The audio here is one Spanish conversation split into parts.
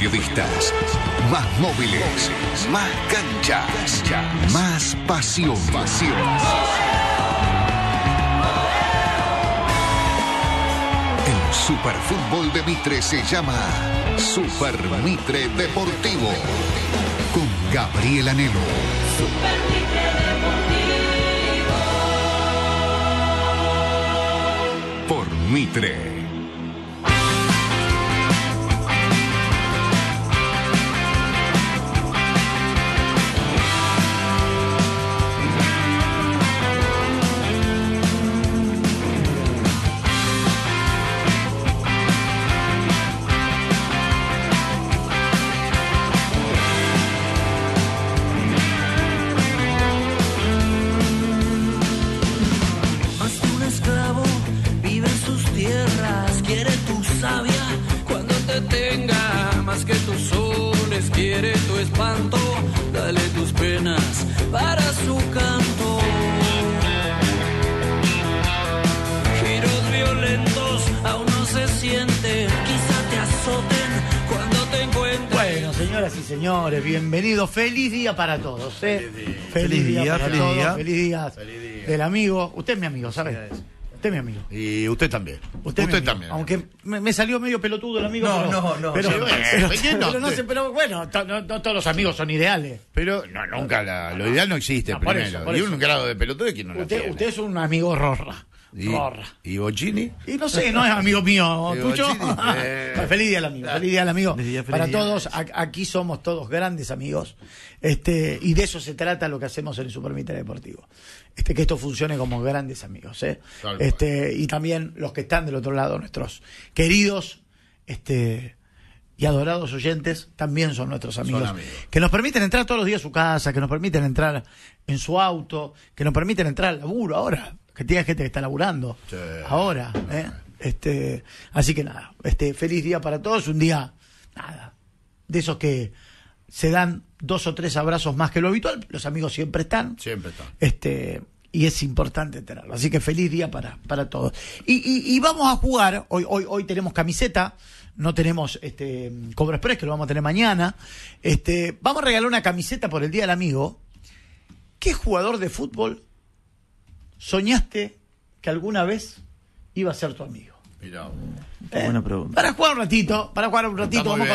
periodistas, más móviles, más canchas, más pasión. pasión. El Superfútbol de Mitre se llama Super Mitre Deportivo con Gabriel Anelo. Super Mitre Deportivo por Mitre. señores, bienvenidos. Feliz día para todos. ¿eh? Feliz, día, feliz, Día. feliz día. Feliz día del amigo. Usted es mi amigo, ¿sabes? Usted es mi amigo. Y usted también. Usted, usted también. Aunque me, salió medio pelotudo el amigo. No, no, no. Pero, eh, no sé, pero bueno, no, todos los amigos son ideales. Pero no, nunca, la, lo ideal no existe no, ah, primero. y un grado de pelotudo quien no lo tiene. Usted es un amigo rorra. Y, y no sé, no es amigo mío, Tucho. Eh. Feliz día al amigo, feliz día amigo. Para todos, aquí somos todos grandes amigos. Este, y de eso se trata lo que hacemos en el supermite Deportivo. Este, que esto funcione como grandes amigos, ¿eh? este, y también los que están del otro lado, nuestros queridos, este y adorados oyentes también son nuestros amigos, amigos, Que nos permiten entrar todos los días a su casa, que nos permiten entrar en su auto, que nos permiten entrar al laburo ahora que tiene gente que está laburando ahora. ¿eh? Este, así que nada, este, feliz día para todos, un día, nada, de esos que se dan dos o tres abrazos más que lo habitual, los amigos siempre están. Siempre están. Este, y es importante tenerlo. Así que feliz día para, para todos. Y, y, vamos a jugar, hoy, hoy, hoy tenemos camiseta, no tenemos este Cobra Express, que lo vamos a tener mañana. Este, vamos a regalar una camiseta por el Día del Amigo. ¿Qué jugador de fútbol soñaste que alguna vez iba a ser tu amigo? Mirá. Eh, buena pregunta. Para jugar un ratito, para jugar un ratito, vamos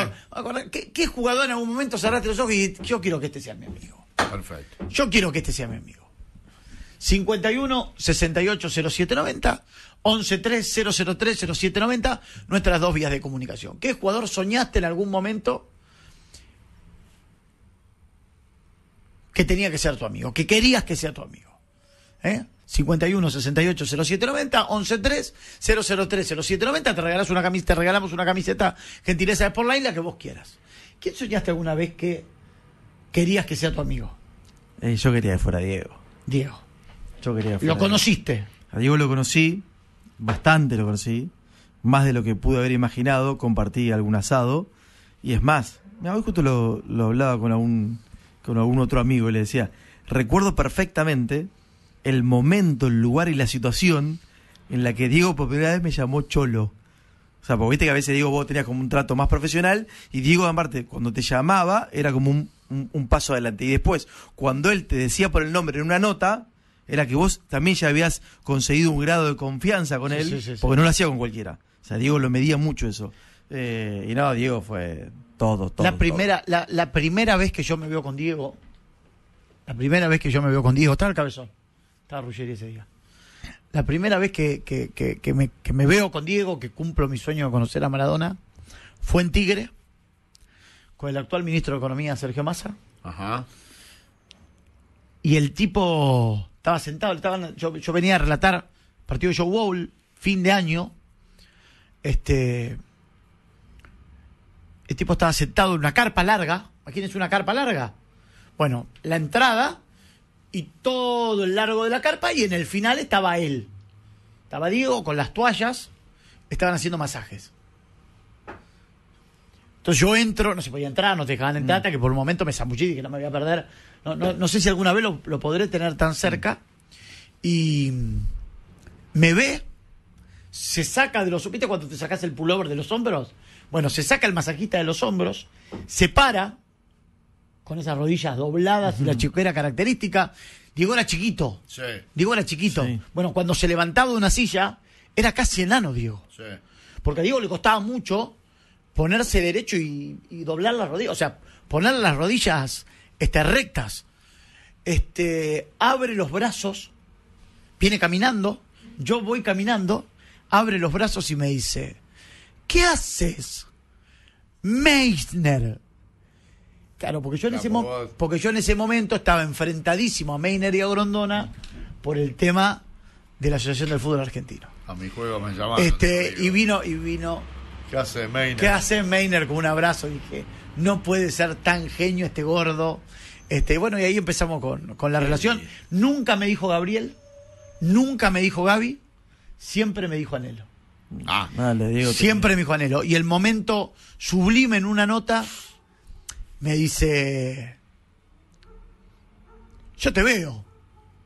¿Qué, jugador en algún momento cerraste los ojos y yo quiero que este sea mi amigo? Perfecto. Yo quiero que este sea mi amigo. 51 68 0790 11 3 003 0790 nuestras dos vías de comunicación. ¿Qué jugador soñaste en algún momento que tenía que ser tu amigo, que querías que sea tu amigo? ¿Eh? 51 68 0790 113 003 0790 te regalás una te regalamos una camiseta gentileza de por la que vos quieras. ¿Quién soñaste alguna vez que querías que sea tu amigo? Eh, yo quería que fuera Diego. Diego. Yo quería ¿Lo conociste? A Diego lo conocí, bastante lo conocí, más de lo que pude haber imaginado, compartí algún asado y es más, hoy justo lo, hablaba con algún con algún otro amigo y le decía, recuerdo perfectamente el momento, el lugar y la situación en la que Diego por primera vez me llamó Cholo. O sea, porque viste que a veces Diego vos tenías como un trato más profesional y Diego, aparte, cuando te llamaba era como un, paso adelante. Y después, cuando él te decía por el nombre en una nota, era que vos también ya habías conseguido un grado de confianza con él, porque no lo hacía con cualquiera. O sea, Diego lo medía mucho eso. Eh, y no, Diego fue todo, todo. La primera, La, la primera vez que yo me veo con Diego, la primera vez que yo me veo con Diego, está el cabezón. Estaba Ruggeri ese día. La primera vez que, me, veo con Diego, que cumplo mi sueño de conocer a Maradona, fue en Tigre, con el actual ministro de Economía, Sergio Massa. Ajá. Y el tipo estaba sentado, yo, venía a relatar partido de Joe Bowl, fin de año. Este. El tipo estaba sentado en una carpa larga. es una carpa larga. Bueno, la entrada y todo el largo de la carpa y en el final estaba él. Estaba Diego con las toallas, estaban haciendo masajes. Entonces yo entro, no se podía entrar, no te dejaban en data mm. que por un momento me zambullí y que no me voy a perder. No, sé si alguna vez lo, lo, podré tener tan mm. cerca. Y me ve, se saca de los... ¿Viste cuando te sacas el pullover de los hombros? Bueno, se saca el masajista de los hombros, se para, con esas rodillas dobladas y la chiquera característica. Diego era chiquito. Sí. Diego era chiquito. Bueno, cuando se levantaba de una silla, era casi enano, Diego. Sí. Porque a Diego le costaba mucho ponerse derecho y, doblar las rodillas. O sea, poner las rodillas este, rectas. Este, abre los brazos, viene caminando, yo voy caminando, abre los brazos y me dice, ¿qué haces, Meissner? Claro, porque yo, en ese momento estaba enfrentadísimo a Meiner y a Grondona por el tema de la Asociación del Fútbol Argentino. A mi juego me llamaron. Este, y vino, y vino. ¿Qué hace Meiner? ¿Qué hace Meiner con un abrazo? Y dije, no puede ser tan genio este gordo. Este, bueno, y ahí empezamos con, la relación. Nunca me dijo Gabriel, nunca me dijo Gaby, siempre me dijo Anhelo. Ah. ah, le digo siempre me dijo Anhelo. Y el momento sublime en una nota me dice, yo te veo,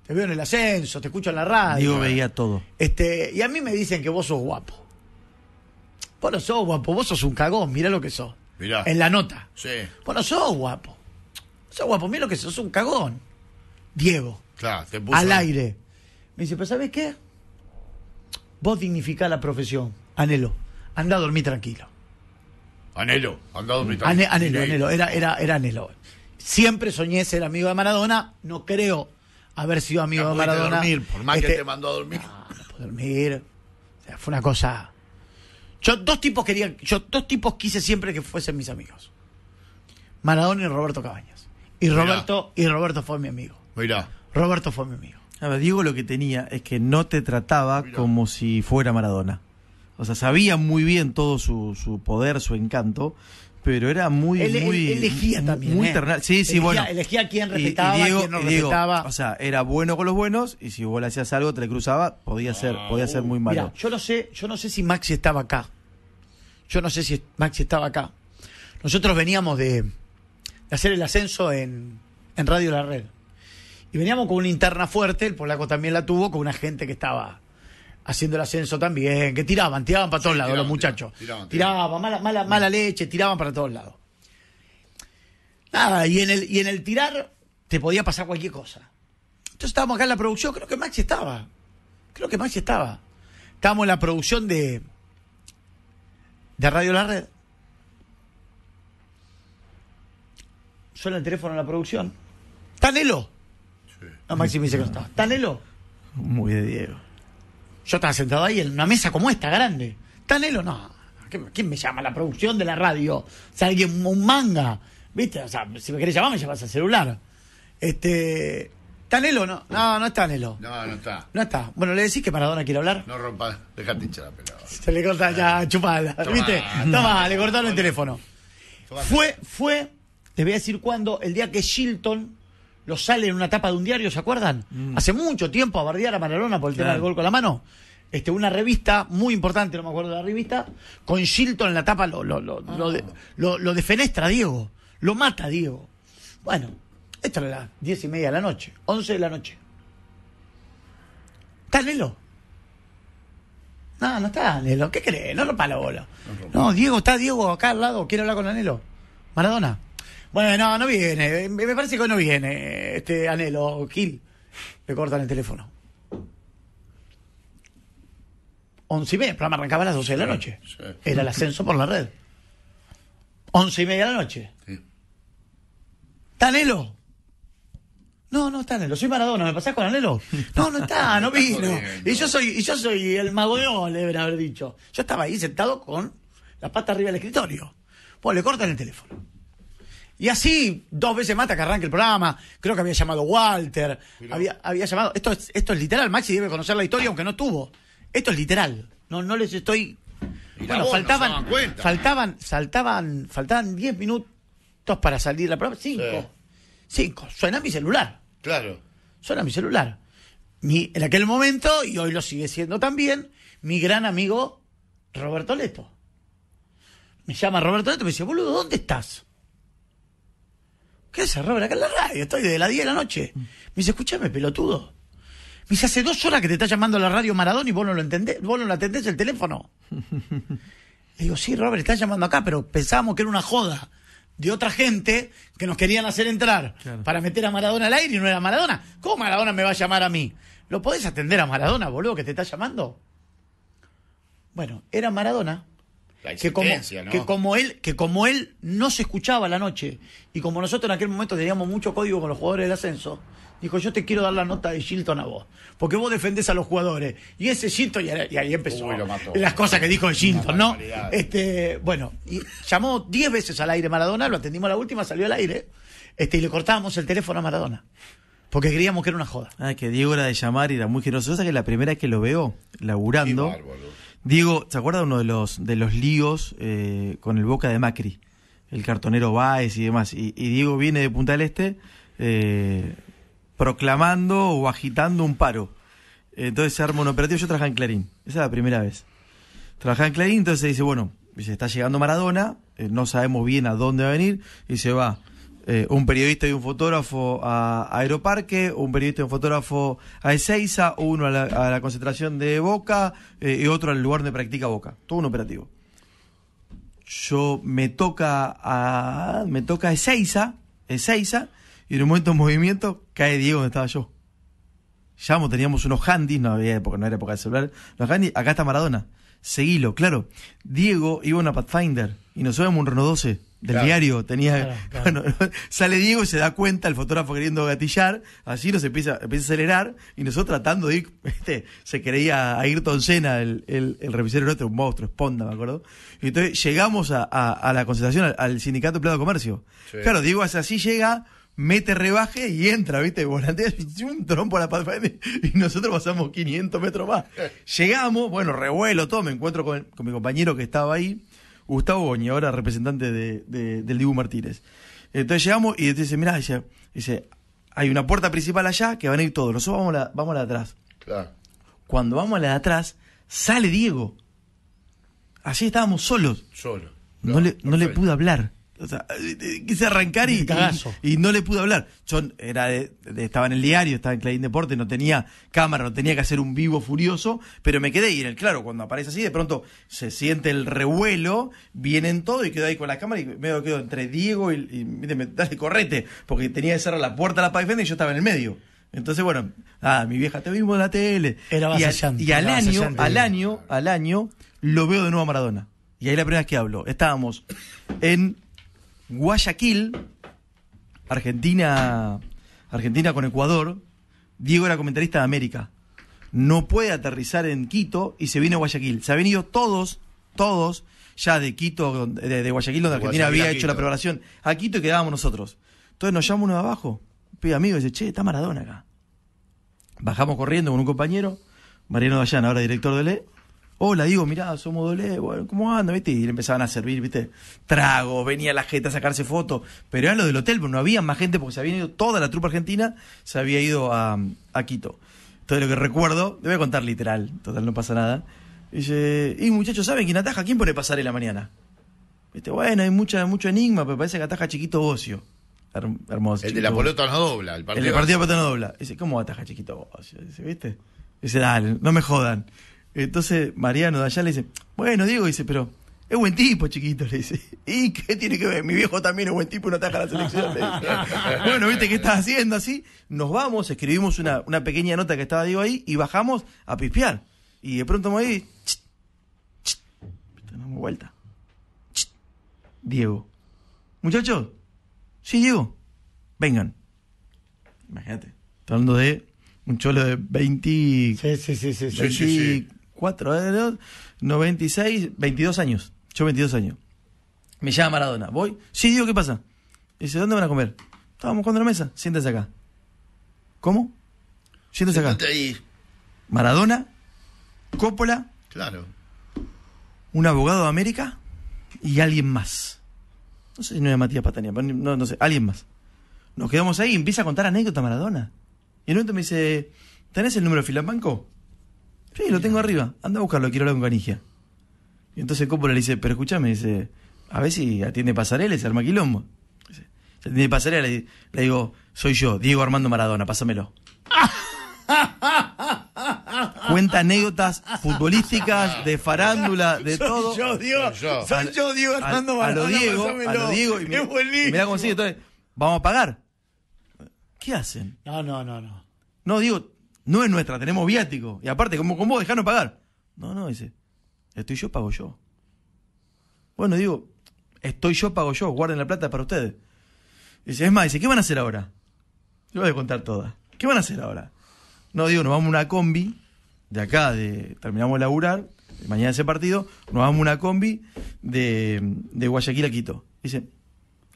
te veo en el ascenso, te escucho en la radio. Diego veía todo. Este, y a mí me dicen que vos sos guapo. Vos no sos guapo, vos sos un cagón, mirá lo que sos. Mirá. En la nota. Sí. Vos no sos guapo. Sos guapo, mirá lo que sos, un cagón. Diego. Claro, te puso... Al aire. Me dice, pero ¿sabés qué? Vos dignificás la profesión, anhelo. Andá a dormir tranquilo. Anhelo, andado también. anhelo, anhelo, era, era, era anhelo. Siempre soñé ser amigo de Maradona, no creo haber sido amigo de Maradona. Dormir, por más que este, te mandó a dormir. No, dormir. O sea, fue una cosa. Yo dos tipos querían, yo dos tipos quise siempre que fuesen mis amigos. Maradona y Roberto Cabañas. Y Roberto, y Roberto fue mi amigo. Mirá. Roberto fue mi amigo. A ver, Diego lo que tenía es que no te trataba como si fuera Maradona. O sea, sabía muy bien todo su, poder, su encanto, pero era muy muy elegía también muy ¿eh? sí sí bueno elegía a quién respetaba a quién no respetaba o sea era bueno con los buenos y si vos le hacías algo te le cruzaba podía ser podía ser muy malo yo no sé yo no sé si Maxi estaba acá yo no sé si Maxi estaba acá nosotros veníamos de, de hacer el ascenso en, en Radio La Red y veníamos con una interna fuerte el polaco también la tuvo con una gente que estaba haciendo el ascenso también, que tiraban, tiraban para todos lados los muchachos. Tiraban, tiraban, mala, mala, mala mm. leche, tiraban para todos lados. Nada, y en el, y en el tirar te podía pasar cualquier cosa. Entonces estábamos acá en la producción, creo que Maxi estaba. Creo que Maxi estaba. Estábamos en la producción de, de Radio La Red. Suena el teléfono en la producción. Tanelo No, Maxi me dice que estaba. ¿Está Muy de Diego. Yo estaba sentado ahí en una mesa como esta, grande. o no. ¿Quién me llama? La producción de la radio. O sea, alguien, un manga. ¿Viste? O sea, si me querés llamar, me llamas al celular. Este. o no? No, no está Nelo. No, no está. No está. Bueno, le decís que Maradona quiere hablar. No rompas, dejate hinchar la pelota. Se le corta ya, ah. chupada. Tomá, ¿Viste? Toma, le cortaron el teléfono. Fue, fue, te voy a decir cuándo, el día que Shilton lo sale en una tapa de un diario, ¿se acuerdan? Mm. Hace mucho tiempo a bardear a Maradona por el tema del gol con la mano. Este, una revista muy importante, no me acuerdo de la revista, con Shilton en la tapa lo, lo, lo, lo, lo defenestra Diego, lo mata Diego. Bueno, esto era las diez y media de la noche, once de la noche. ¿Está nada No, no está Anelo, ¿Qué crees? No lo la bola. No, Diego, está Diego acá al lado. Quiero hablar con Anelo. Maradona. Bueno, no, no viene. Me parece que no viene este anhelo. Gil, Le cortan el teléfono. Once y media, el programa arrancaba a las 12 de la noche. Era el ascenso por la red. Once y media de la noche. Sí. ¿Está Anelo? No, no está Anelo. Soy Maradona, ¿me pasás con Anelo? No, no está, no vino. Y yo soy, y yo soy el mago de O, le haber dicho. Yo estaba ahí sentado con la pata arriba del escritorio. Pues le cortan el teléfono. Y así, dos veces más hasta que arranque el programa. Creo que había llamado Walter. Había, había llamado. Esto es, esto es literal. Maxi debe conocer la historia, aunque no tuvo. Esto es literal. No, no les estoy. bueno, faltaban, faltaban, saltaban, faltaban 10 minutos para salir la prueba. Cinco. Cinco. Suena mi celular. Claro. Suena mi celular. Mi, en aquel momento, y hoy lo sigue siendo también, mi gran amigo Roberto Leto. Me llama Roberto Leto y me dice, boludo, ¿dónde estás? ¿Qué haces, Robert? Acá en la radio, estoy desde las 10 de la noche. Me dice, escúchame, pelotudo. Me dice, hace dos horas que te está llamando la radio Maradona y vos no lo entendés, vos no lo atendés el teléfono. Le digo, sí, Robert, estás llamando acá, pero pensábamos que era una joda de otra gente que nos querían hacer entrar para meter a Maradona al aire y no era Maradona. ¿Cómo Maradona me va a llamar a mí? ¿Lo podés atender a Maradona, boludo, que te está llamando? Bueno, era Maradona que, como, que, como él, que como él no se escuchaba la noche y como nosotros en aquel momento teníamos mucho código con los jugadores de ascenso, dijo, yo te quiero dar la nota de Shilton a vos, porque vos defendés a los jugadores. Y ese Shilton, y, ahí empezó las cosas que dijo Shilton, ¿no? Este, bueno, llamó diez veces al aire Maradona, lo atendimos la última, salió al aire, este, y le cortábamos el teléfono a Maradona. Porque creíamos que era una joda. Ah, que Diego era de llamar y era muy generoso. que la primera vez que lo veo laburando. Diego, ¿se acuerda uno de los, de los líos eh, con el Boca de Macri? El cartonero Baez y demás. Y, y Diego viene de Punta del Este eh, proclamando o agitando un paro. Entonces se arma un operativo. Yo trabajaba en Clarín. Esa es la primera vez. Trabajaba en Clarín, entonces se dice, bueno, se está llegando Maradona, eh, no sabemos bien a dónde va a venir, y se va eh, un periodista y un fotógrafo a Aeroparque, un periodista y un fotógrafo a Ezeiza, uno a la, concentración de Boca eh, y otro al lugar donde practica Boca. Todo un operativo. Yo me toca a. me toca a Ezeiza, Ezeiza, y en un momento en movimiento cae Diego donde estaba yo. Llamo, teníamos unos handys, no había época, no era época de celular, los handys, acá está Maradona. Seguilo, claro. Diego iba a una Pathfinder y nos subimos un Renault 12 del diario. Tenía, sale Diego y se da cuenta, el fotógrafo queriendo gatillar, así nos empieza, empieza a acelerar y nosotros tratando de este, se creía Ayrton Senna, el, el, el revisero este, un monstruo, esponda, me acuerdo. Y entonces llegamos a, la concentración, al, sindicato empleado de comercio. Claro, Diego así, llega, mete rebaje y entra, ¿viste? Volantea un trompo a la pared y nosotros pasamos 500 metros más. Llegamos, bueno, revuelo todo, me encuentro con, con mi compañero que estaba ahí Gustavo Boña, ahora representante de, del Dibu Martínez. Entonces llegamos y dice, mira dice, hay una puerta principal allá que van a ir todos, nosotros vamos a la, vamos la de atrás. Claro. Cuando vamos a la de atrás, sale Diego. Así estábamos solos. Solo. no, le, no le pude hablar. Eh, eh, quise arrancar y, y, no le pude hablar. Yo era estaba en el diario, estaba en Clarín Deporte, no tenía cámara, no tenía que hacer un vivo furioso, pero me quedé y en el claro, cuando aparece así, de pronto se siente el revuelo, vienen todo y quedo ahí con la cámara y me quedo entre Diego y, y me, dale correte, porque tenía que cerrar la puerta a la Paifenda y yo estaba en el medio. Entonces, bueno, ah, mi vieja, te vimos en la tele. Era y, y al año, al año, al año, lo veo de nuevo a Maradona. Y ahí la primera vez que hablo. Estábamos en Guayaquil, Argentina, Argentina con Ecuador, Diego era comentarista de América. No puede aterrizar en Quito y se viene a Guayaquil. Se han venido todos, todos, ya de Quito, de, Guayaquil, donde Argentina había hecho la preparación, a Quito y quedábamos nosotros. Entonces nos llama uno de abajo, pide amigo y dice, che, está Maradona acá. Bajamos corriendo con un compañero, Mariano Dayana, ahora director de LE, hola, digo, mirá, somos doble bueno, ¿cómo anda? ¿Viste? Y le empezaban a servir, ¿viste? trago venía la gente a sacarse fotos, pero era lo del hotel, pues no había más gente porque se había ido toda la trupa argentina, se había ido a, a Quito. Todo lo que recuerdo, le voy a contar literal, total, no pasa nada. Y dice, y muchachos, ¿saben quién ataja? ¿Quién pone la mañana? Viste, bueno, hay mucha, mucho enigma, pero parece que ataja Chiquito ocio. hermoso. El de la pelota no dobla. El partido, partido de la pelota no dobla. Dice, ¿cómo ataja Chiquito ocio? Dice, ¿viste? Dice, dale, no me jodan. Entonces Mariano de allá le dice, bueno, Diego, dice, pero es buen tipo, chiquito, le dice. ¿Y qué tiene que ver? Mi viejo también es buen tipo y no ataja la selección. bueno, viste qué estás haciendo así. Nos vamos, escribimos una, pequeña nota que estaba Diego ahí y bajamos a pispear. Y de pronto me ahí, damos vuelta. Diego. Muchachos, sí, Diego, vengan. Imagínate, hablando de un cholo de 20, sí, sí, sí, 20, 96, 22 eh, años. Yo 22 años. Me llama Maradona. Voy. Sí, digo, ¿qué pasa? Dice, ¿dónde van a comer? Estábamos jugando la mesa. Siéntese acá. ¿Cómo? Siéntese acá. Maradona, Coppola. Claro. Un abogado de América y alguien más. No sé si no era Matías Patania, no, no sé, alguien más. Nos quedamos ahí y empieza a contar anécdota Maradona. Y en un momento me dice, ¿tenés el número de Filambanco? Sí, lo tengo arriba. Anda a buscarlo, quiero hablar con Canigia. Y entonces Coppola le dice, pero escúchame, dice, a ver si atiende pasarela y se arma quilombo. si atiende pasarela, le, digo, soy yo, Diego Armando Maradona, pásamelo. Cuenta anécdotas futbolísticas, de farándula, de soy todo. Yo, Diego, soy yo, Diego Armando Maradona. A lo Diego, pásamelo. a lo Diego y me cómo entonces, vamos a pagar. ¿Qué hacen? No, no, no, no. No, digo, no es nuestra, tenemos viático. Y aparte, como con vos, dejanos pagar. No, no, dice, estoy yo, pago yo. Bueno, digo, estoy yo, pago yo, guarden la plata para ustedes. Dice, es más, dice, ¿qué van a hacer ahora? Yo voy a contar todas. ¿Qué van a hacer ahora? No, digo, nos vamos a una combi, de acá, de terminamos de laburar, de mañana ese partido, nos vamos a una combi de, de Guayaquil a Quito. Dice,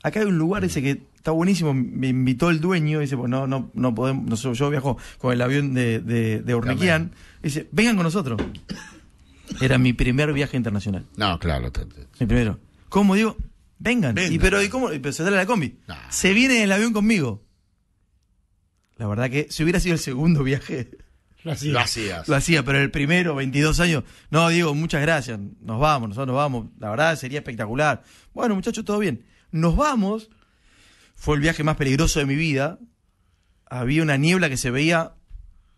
acá hay un lugar dice que está buenísimo. Me invitó el dueño, dice, pues no, no, no podemos, yo viajo con el avión de, de, Dice, vengan con nosotros. Era mi primer viaje internacional. No, claro. Mi primero. ¿Cómo digo? Vengan. Y pero, ¿y cómo? se sale la combi. Se viene en el avión conmigo. La verdad que si hubiera sido el segundo viaje. Lo hacía. Lo, hacía, pero el primero, 22 años. No, digo muchas gracias. Nos vamos, nosotros nos vamos. La verdad sería espectacular. Bueno, muchachos, todo bien. Nos vamos fue el viaje más peligroso de mi vida. Había una niebla que se veía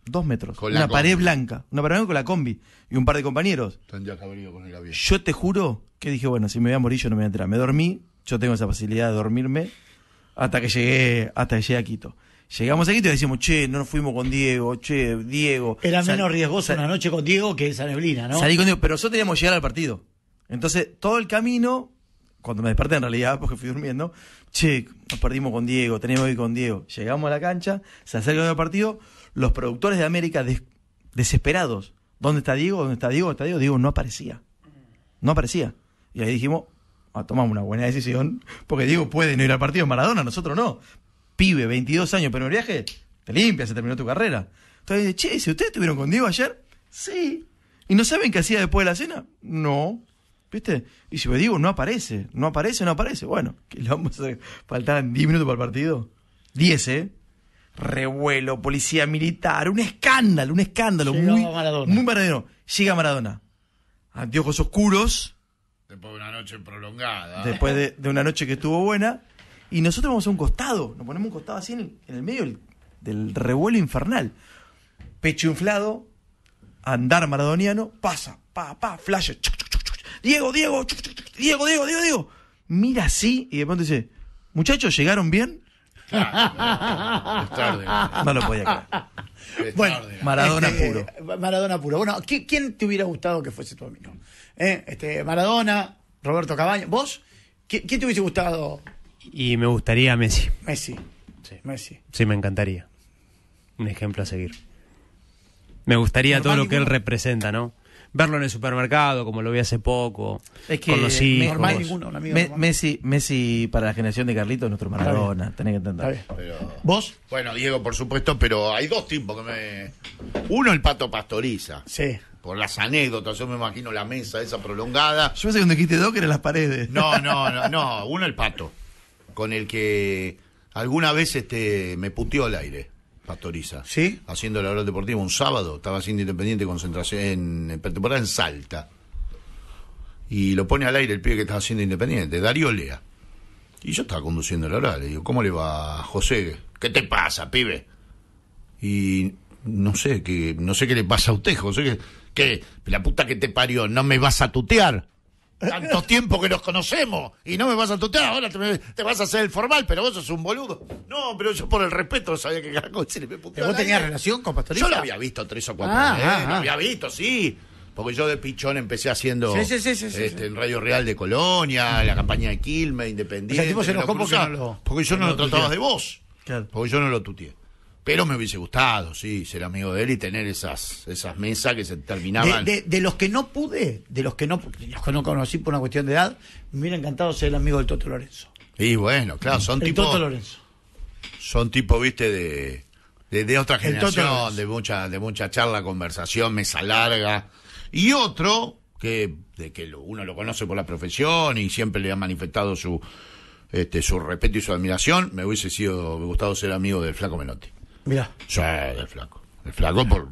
dos metros. una pared blanca. Una pared blanca con la combi. Y un par de compañeros. Yo te juro que dije, bueno, si me voy a morir yo no me voy a enterar. Me dormí. Yo tengo esa facilidad de dormirme hasta que llegué, hasta que llegué a Quito. Llegamos a Quito y decimos, che, no nos fuimos con Diego, che, Diego. Era menos riesgoso una noche con Diego que esa neblina, ¿no? Salí con Diego, pero nosotros teníamos que llegar al partido. Entonces, todo el camino cuando me desperté en realidad, porque fui durmiendo, che, nos perdimos con Diego, tenemos que ir con Diego. Llegamos a la cancha, se acerca el partido, los productores de América desesperados, ¿dónde está Diego? ¿Dónde está Diego? ¿Dónde está Diego? Diego no aparecía. No aparecía. Y ahí dijimos, ah, tomamos una buena decisión, porque Diego puede no ir al partido en Maradona, nosotros no. Pibe, 22 años, pero en viaje, te limpias, se terminó tu carrera. Entonces, che, si ustedes estuvieron con Diego ayer, sí. ¿Y no saben qué hacía después de la cena? No. ¿Viste? Y si me digo, no aparece, no aparece, no aparece. Bueno, que vamos a Faltaban 10 minutos para el partido. 10, ¿eh? Revuelo, policía militar, un escándalo, un escándalo. muy Maradona. Muy Maradona. Llega Maradona. Anteojos oscuros. Después de una noche prolongada. Después de, una noche que estuvo buena. Y nosotros vamos a un costado. Nos ponemos un costado así en el, medio del, revuelo infernal. Pecho inflado. Andar maradoniano. Pasa. Pa, pa. Flash. Diego, Diego, Diego, Diego, Diego, Diego. Mira así y de pronto dice, muchachos, ¿llegaron bien? No lo podía creer. bueno, Maradona este, puro. Maradona puro. Bueno, ¿quién te hubiera gustado que fuese tu amigo? ¿Eh? Este, Maradona, Roberto Cabaño, ¿vos? ¿Quién te hubiese gustado? Y me gustaría Messi. Messi. Sí. Messi. Sí, me encantaría. Un ejemplo a seguir. Me gustaría todo lo que él representa, ¿no? verlo en el supermercado, como lo vi hace poco. Es que Messi, Messi para la generación de Carlitos nuestro Maradona, tenés que entender. ¿Vos? Bueno, Diego, por supuesto, pero hay dos tipos que me. Uno, el pato pastoriza. Sí. Por las anécdotas, yo me imagino la mesa esa prolongada. Yo pensé que cuando dijiste dos que eran las paredes. No, no, no, no. Uno, el pato. Con el que alguna vez este, me puteó el aire. Pastoriza. ¿Sí? Haciendo la hora deportiva un sábado, estaba haciendo Independiente concentración en, temporada en Salta. Y lo pone al aire el pibe que estaba haciendo Independiente, Darío Lea. Y yo estaba conduciendo la horario. le digo, ¿cómo le va José? ¿Qué te pasa, pibe? Y no sé, que, no sé qué le pasa a usted, José, ¿Qué? la puta que te parió, no me vas a tutear. Tanto tiempo que nos conocemos y no me vas a tutear, ahora te, vas a hacer el formal, pero vos sos un boludo. No, pero yo por el respeto sabía que se le me ¿Vos tenías relación con Pastorito? Yo lo había visto tres o cuatro ah, veces, ah, lo ah. había visto, sí. Porque yo de pichón empecé haciendo este, en Radio Real de Colonia, la campaña de Quilme, Independiente. O sea, tipo se porque, porque yo no lo, trataba de vos. Porque yo no lo tuteé. Pero me hubiese gustado, sí, ser amigo de él y tener esas, esas mesas que se terminaban. De, los que no pude, de los que no, los que no conocí por una cuestión de edad, me hubiera encantado ser amigo del Toto Lorenzo. Y bueno, claro, son tipos, tipo. Toto Lorenzo. Son tipo, viste, de, de, otra generación, de mucha, de mucha charla, conversación, mesa larga. Y otro, que, de que uno lo conoce por la profesión y siempre le ha manifestado su, este, su respeto y su admiración, me hubiese sido gustado ser amigo del Flaco Menotti. Mira. Yo, el flaco. El flaco por.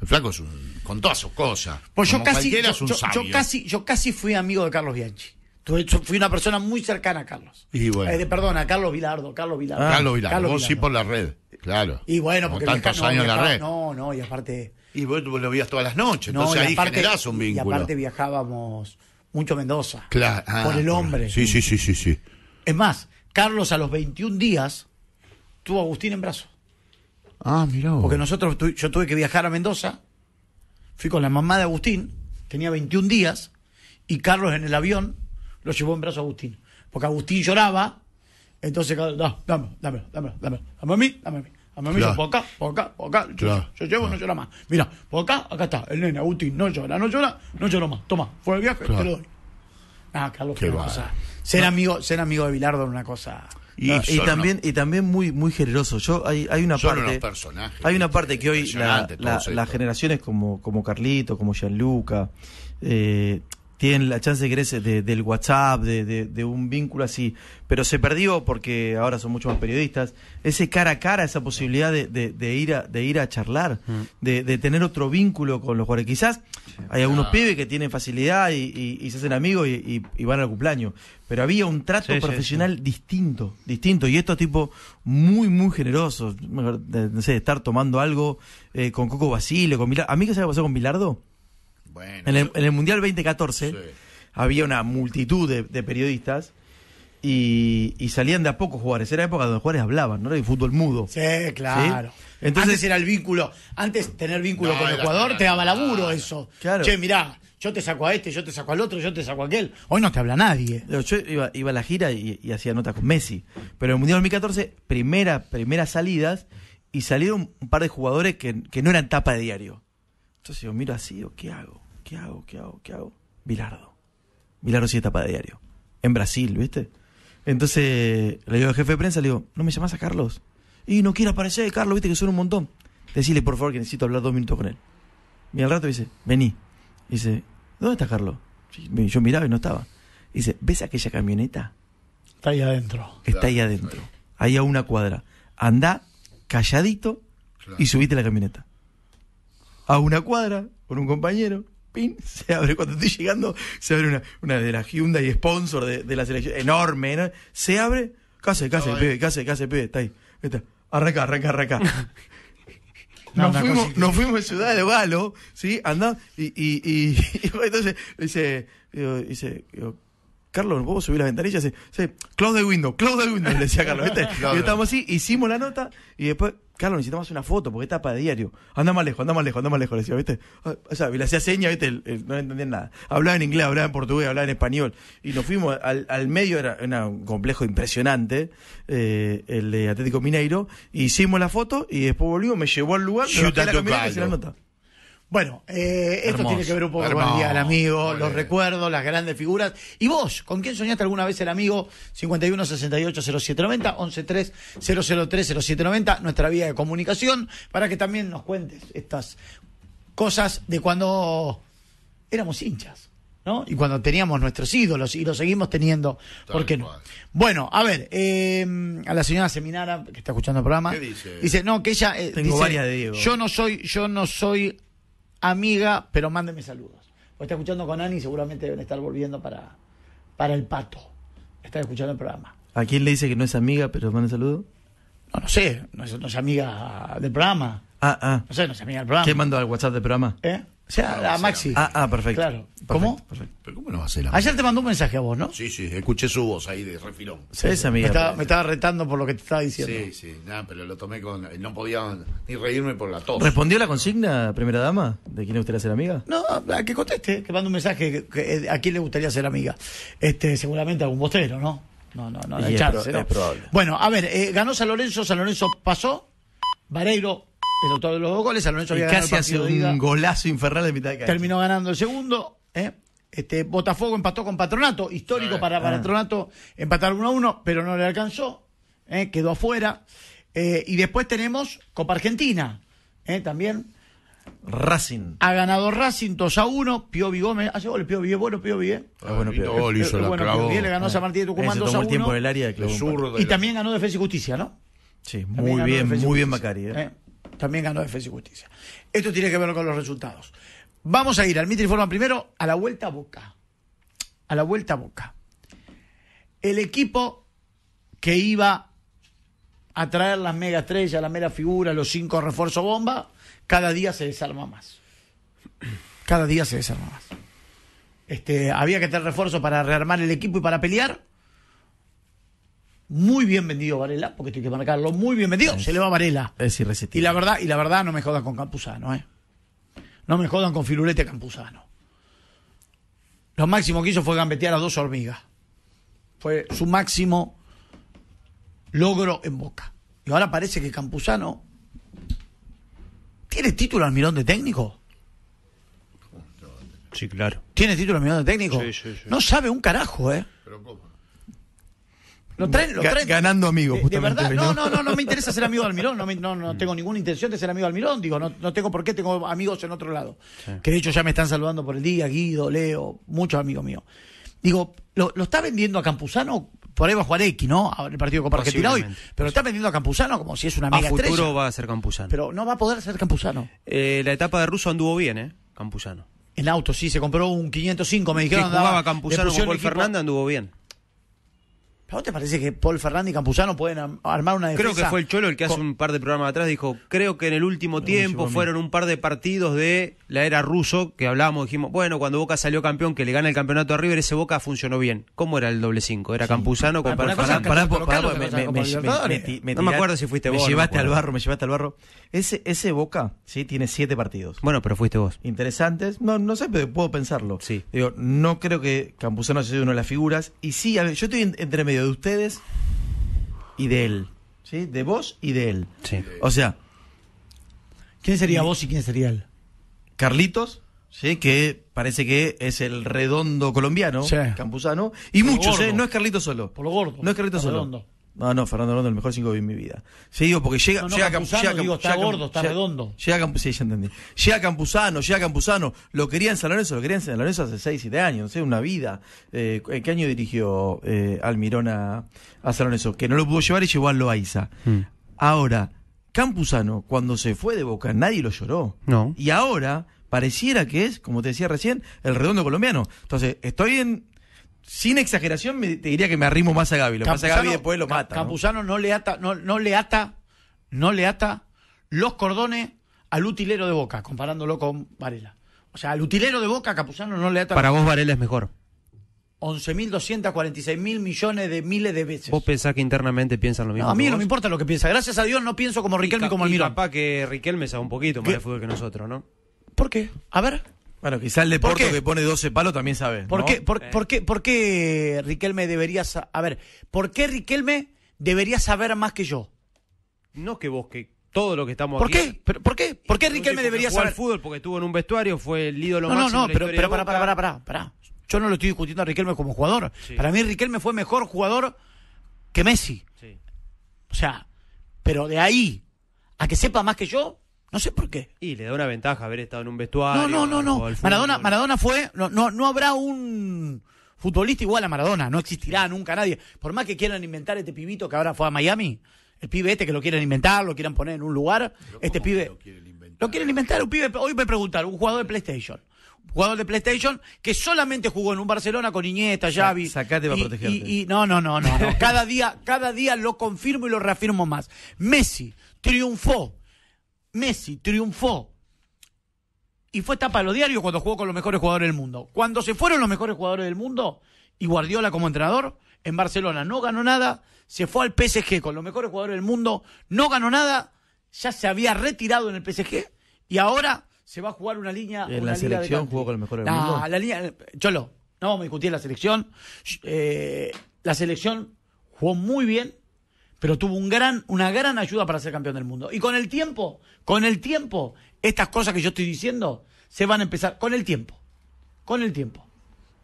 El flaco es un, con todas sus cosas. Pues yo casi, yo, yo, casi, yo casi fui amigo de Carlos Bianchi. Yo fui una persona muy cercana a Carlos. Y bueno. Eh, perdón, a Carlos Vilardo, Carlos Vilardo. Ah. Carlos Vilardo, vos sí por la red, claro. Y bueno, porque tantos años en la red. No, no, y aparte... Y vos lo veías todas las noches, entonces ahí aparte, generás un vínculo. Y aparte viajábamos mucho Mendoza. Claro. Ah, por el hombre. Sí, sí, sí, sí, sí. Es más, Carlos a los 21 días tuvo Agustín en brazos. Ah, mira. Porque nosotros, yo tuve que viajar a Mendoza, fui con la mamá de Agustín, tenía 21 días, y Carlos en el avión lo llevó en brazos a Agustín. Porque Agustín lloraba, entonces Carlos, dame, dame, dame, dame, dame a mí, dame a mí. A mí yo, por acá, por acá, por acá. Yo, llevo, no llora más. Mira, por acá, acá está, el nene, Agustín, no llora, no llora, no llora más. Toma, fue el viaje, te lo doy. Ah, Carlos, Qué cosa. Ser, amigo, ser amigo de Bilardo era una cosa. Y, ah, también, y también muy, muy generoso. Yo, hay, hay una parte. hay una parte que hoy las generaciones como, como Carlito, como Gianluca, eh, tienen la chance de crecer de, del WhatsApp, de, un vínculo así, pero se perdió porque ahora son muchos más periodistas, ese cara a cara, esa posibilidad de, ir, a, de ir a charlar, mm. de, tener otro vínculo con los jugadores. Quizás hay algunos pibes que tienen facilidad y, se hacen amigos y, van al cumpleaños, pero había un trato profesional distinto, distinto, y estos tipos muy, muy generosos, no sé, estar tomando algo eh, con Coco Basile, con Milardo. A mí qué se me pasó con Milardo, en, el, Mundial 2014 había una multitud de, periodistas y, salían de a pocos jugadores. Era época donde los jugadores hablaban, ¿no? Era el fútbol mudo. Sí, claro. Entonces era el vínculo. Antes tener vínculo con Ecuador te daba laburo eso. Claro. Che, mirá, yo te saco a este, yo te saco al otro, yo te saco a aquel. Hoy no te habla nadie. Yo iba, a la gira y, hacía notas con Messi. Pero en el Mundial 2014, primera, primeras salidas, y salieron un par de jugadores que, que no eran tapa de diario. Entonces yo miro así, ¿o ¿qué hago? ¿qué hago? ¿Qué hago? ¿Qué hago? Bilardo. Bilardo sigue está para diario. En Brasil, ¿viste? Entonces le digo al jefe de prensa, le digo, ¿no me llamas a Carlos? Y no quiere aparecer, Carlos, viste que suena un montón. Decirle, por favor, que necesito hablar dos minutos con él. Y al rato dice, vení. dice, ¿dónde está Carlos? yo miraba y no estaba. dice, ¿ves aquella camioneta? Está ahí adentro. Está ahí adentro. Ahí a una cuadra. Andá calladito y subiste la camioneta. A una cuadra, con un compañero, se abre, cuando estoy llegando, se abre una, una de las Hyundai sponsor de, de la selección, enorme, se abre, Casi, casi, pibe, casi, casi, pibe, está ahí, arranca, arranca, arranca. nos, fuimos, nos fuimos a Ciudad de Galo, ¿sí? Andá, y, y, entonces dice, dice, digo, Carlos, ¿puedo subir la ventanilla? Sí, close the window, close the window, le decía Carlos, ¿viste? Y estábamos así, hicimos la nota, y después Carlos, necesitamos una foto porque está para diario. Anda más lejos, anda más lejos, anda más lejos, le decía, ¿viste? Ah, o sea, le hacía señas, ¿viste? no entendían nada. Hablaba en inglés, hablaba en portugués, hablaba en español. Y nos fuimos al, al medio, era, un complejo impresionante, eh, el de Atlético Mineiro. y hicimos la foto y después volvimos, me llevó al lugar, me la que se la nota. Bueno, eh, esto tiene que ver un poco con el Día del Amigo, los recuerdos, las grandes figuras. ¿Y vos? ¿Con quién soñaste alguna vez el amigo? 51 68 0790, 113 003 0790, nuestra vía de comunicación, para que también nos cuentes estas cosas de cuando éramos hinchas. ¿no? Y cuando teníamos nuestros ídolos y los seguimos teniendo, ¿por qué no? Bueno, a ver, em, a la señora Seminara que está escuchando el programa, ¿Qué dice? dice no que ella eh, de Yo no soy, yo no soy amiga, pero mándeme saludos. O está escuchando con Ani, seguramente deben estar volviendo para, para el pato. Está escuchando el programa. ¿A quién le dice que no es amiga, pero manda saludos? No, no sé, no es, amiga del programa. Ah, ah. No sé, no es amiga del programa. ¿Quién manda al WhatsApp del programa? ¿Eh? O sea, ah, a Maxi. Ah, ah, perfecto. Claro. ¿Cómo? Perfecto. ¿cómo va a Ayer te mandó un mensaje a vos, ¿no? Sí, sí, escuché su voz ahí de refilón. amiga. Me estaba, retando por lo que te estaba diciendo. Sí, sí, nada, pero lo tomé con. No podía ni reírme por la tos. ¿Respondió la consigna, primera dama, de quién le gustaría ser amiga? No, a que conteste, que mande un mensaje que, eh, a quién le gustaría ser amiga. Este, seguramente algún bostero, ¿no? No, no, no, Bueno, a ver, eh, ganó San Lorenzo, San Lorenzo pasó, Vareiro el autor de los dos goles, alonso, Lorenzo y casi hace un golazo infernal de mitad de Terminó ganando el segundo, ¿eh? Este, Botafogo empató con Patronato, histórico para, Patronato empatar 1 a 1, pero no le alcanzó, ¿eh? quedó afuera. Eh, y después tenemos Copa Argentina, también. Racing. Ha ganado Racing 2 a 1. Piovi Gómez. Hace gol, Piovi. Es bueno, Piovi, ¿eh? Ah, bueno, Piovi. le ganó a San de Tucumán 2 a 1. Tiempo área, y, y también ganó Defensa y Justicia, ¿no? Sí, muy bien, muy bien Macari. También ganó Defensa y Justicia. Esto tiene que ver con los resultados. Vamos a ir al Mitriforma primero a la vuelta a boca. A la vuelta a boca. El equipo que iba a traer las mega estrellas, las mega figuras, los cinco refuerzos bomba, cada día se desarma más. Cada día se desarma más. Este, había que tener refuerzo para rearmar el equipo y para pelear muy bien vendido Varela, porque tiene que marcarlo, muy bien vendido, se le va Varela. Es Y la verdad, y la verdad no me jodan con Campuzano, eh. No me jodan con Filulete Campuzano. Lo máximo que hizo fue gambetear a dos hormigas. Fue su máximo logro en Boca. Y ahora parece que Campuzano tiene título almirón de técnico. Sí, claro. ¿Tiene título almirón de técnico? Sí, sí, sí. No sabe un carajo, ¿eh? Pero lo Ganando amigos, De verdad, no, no, no, no me interesa ser amigo de Almirón. No, tengo ninguna intención de ser amigo de Almirón. Digo, no, tengo por qué, tengo amigos en otro lado. Que de hecho ya me están saludando por el día, Guido, Leo, muchos amigos míos. Digo, ¿lo, está vendiendo a Campuzano? Por ahí va a ¿no? El partido Copa Argentina hoy. Pero lo está vendiendo a Campuzano como si es una mega A futuro va a ser Campuzano. Pero no va a poder ser Campuzano. Eh, la etapa de Russo anduvo bien, ¿eh? Campuzano. el auto, sí, se compró un 505, me dijeron. Que jugaba Campuzano con Paul Fernández, anduvo bien. ¿A vos te parece que Paul Fernández y Campuzano pueden armar una defensa? Creo que fue el Cholo el que hace un par de programas atrás dijo, creo que en el último tiempo fueron un par de partidos de la era ruso, que hablábamos, dijimos, bueno, cuando Boca salió campeón, que le gana el campeonato a River, ese Boca funcionó bien. ¿Cómo era el doble cinco? ¿Era Campuzano con ah, Paul Fernández? No me acuerdo si fuiste vos. Me llevaste al barro, me llevaste al barro. Ese, ese Boca, sí, tiene siete partidos. Bueno, pero fuiste vos. Interesantes. No, no sé, pero puedo pensarlo. Sí. Digo, no creo que Campuzano sea sido una de las figuras. Y sí, yo estoy entre medio de ustedes y de él. ¿Sí? De vos y de él. Sí. O sea. ¿Quién sería vos y quién sería él? Carlitos, ¿sí? que parece que es el redondo colombiano, sí. campusano, y muchos, ¿eh? no es Carlitos solo. Por lo gordo. No es Carlitos solo. No, ah, no, Fernando es el mejor 5 de mi vida. sí digo, porque llega, no, llega, Campuzano, está gordo, está redondo. sí, ya entendí. Llega Campuzano, llega Campuzano. Lo querían en San lo querían en San hace 6, 7 años, no sé, una vida. Eh, qué año dirigió eh, Almirón a, Saloneso Que no lo pudo llevar y llevó a Loaiza. Hmm. Ahora, Campuzano, cuando se fue de Boca, nadie lo lloró. No. Y ahora pareciera que es, como te decía recién, el redondo colombiano. Entonces, estoy en sin exageración, te diría que me arrimo más a Gaby. Lo pasa a Gaby después lo mata. Capuzano ¿no? le ata, no, le ata, no le ata los cordones al utilero de Boca, comparándolo con Varela. O sea, al utilero de Boca, Capuzano no le ata. Para vos, Varela es mejor. 11.246.000 millones de miles de veces. ¿Vos pensás que internamente piensan lo mismo? a mí no me importa lo que piensa. Gracias a Dios no pienso como Riquelme y, como Almirón. papá, que Riquelme sabe un poquito más de fútbol que nosotros, ¿no? ¿Por qué? A ver. Bueno, quizá el deporte que pone 12 palos también sabe. ¿Por, qué, por, eh. por, qué, por qué Riquelme debería saber? ¿por qué Riquelme debería saber más que yo? No que vos, que todo lo que estamos ¿Por ¿Por qué? ¿Por qué? ¿Por qué Riquelme debería saber? fútbol porque estuvo en un vestuario, fue el ídolo no, máximo No, no, no, pero, pero para, para, para, Yo no lo estoy discutiendo a Riquelme como jugador. Para mí Riquelme fue mejor jugador que Messi. O sea, pero de ahí a que sepa más que yo, no sé por qué. Y le da una ventaja haber estado en un vestuario. No, no, no, no. Maradona, Maradona fue. No, no, habrá un futbolista igual a Maradona. No existirá nunca nadie. Por más que quieran inventar este pibito que ahora fue a Miami, el pibe este que lo quieren inventar, lo quieran poner en un lugar. Este pibe. Lo quieren inventar. Un pibe, hoy me preguntaron, un jugador de PlayStation. Un jugador de PlayStation que solamente jugó en un Barcelona con Iñeta, Xavi. no, no, no, no. no. cada, día, cada día lo confirmo y lo reafirmo más. Messi triunfó Messi triunfó y fue tapa de los diarios cuando jugó con los mejores jugadores del mundo. Cuando se fueron los mejores jugadores del mundo y Guardiola como entrenador, en Barcelona no ganó nada, se fue al PSG con los mejores jugadores del mundo, no ganó nada, ya se había retirado en el PSG y ahora se va a jugar una línea. ¿En la selección jugó con los mejores del mundo? Cholo, no vamos a discutir la selección. Eh, la selección jugó muy bien, pero tuvo un gran, una gran ayuda para ser campeón del mundo. Y con el tiempo, con el tiempo, estas cosas que yo estoy diciendo se van a empezar con el tiempo, con el tiempo,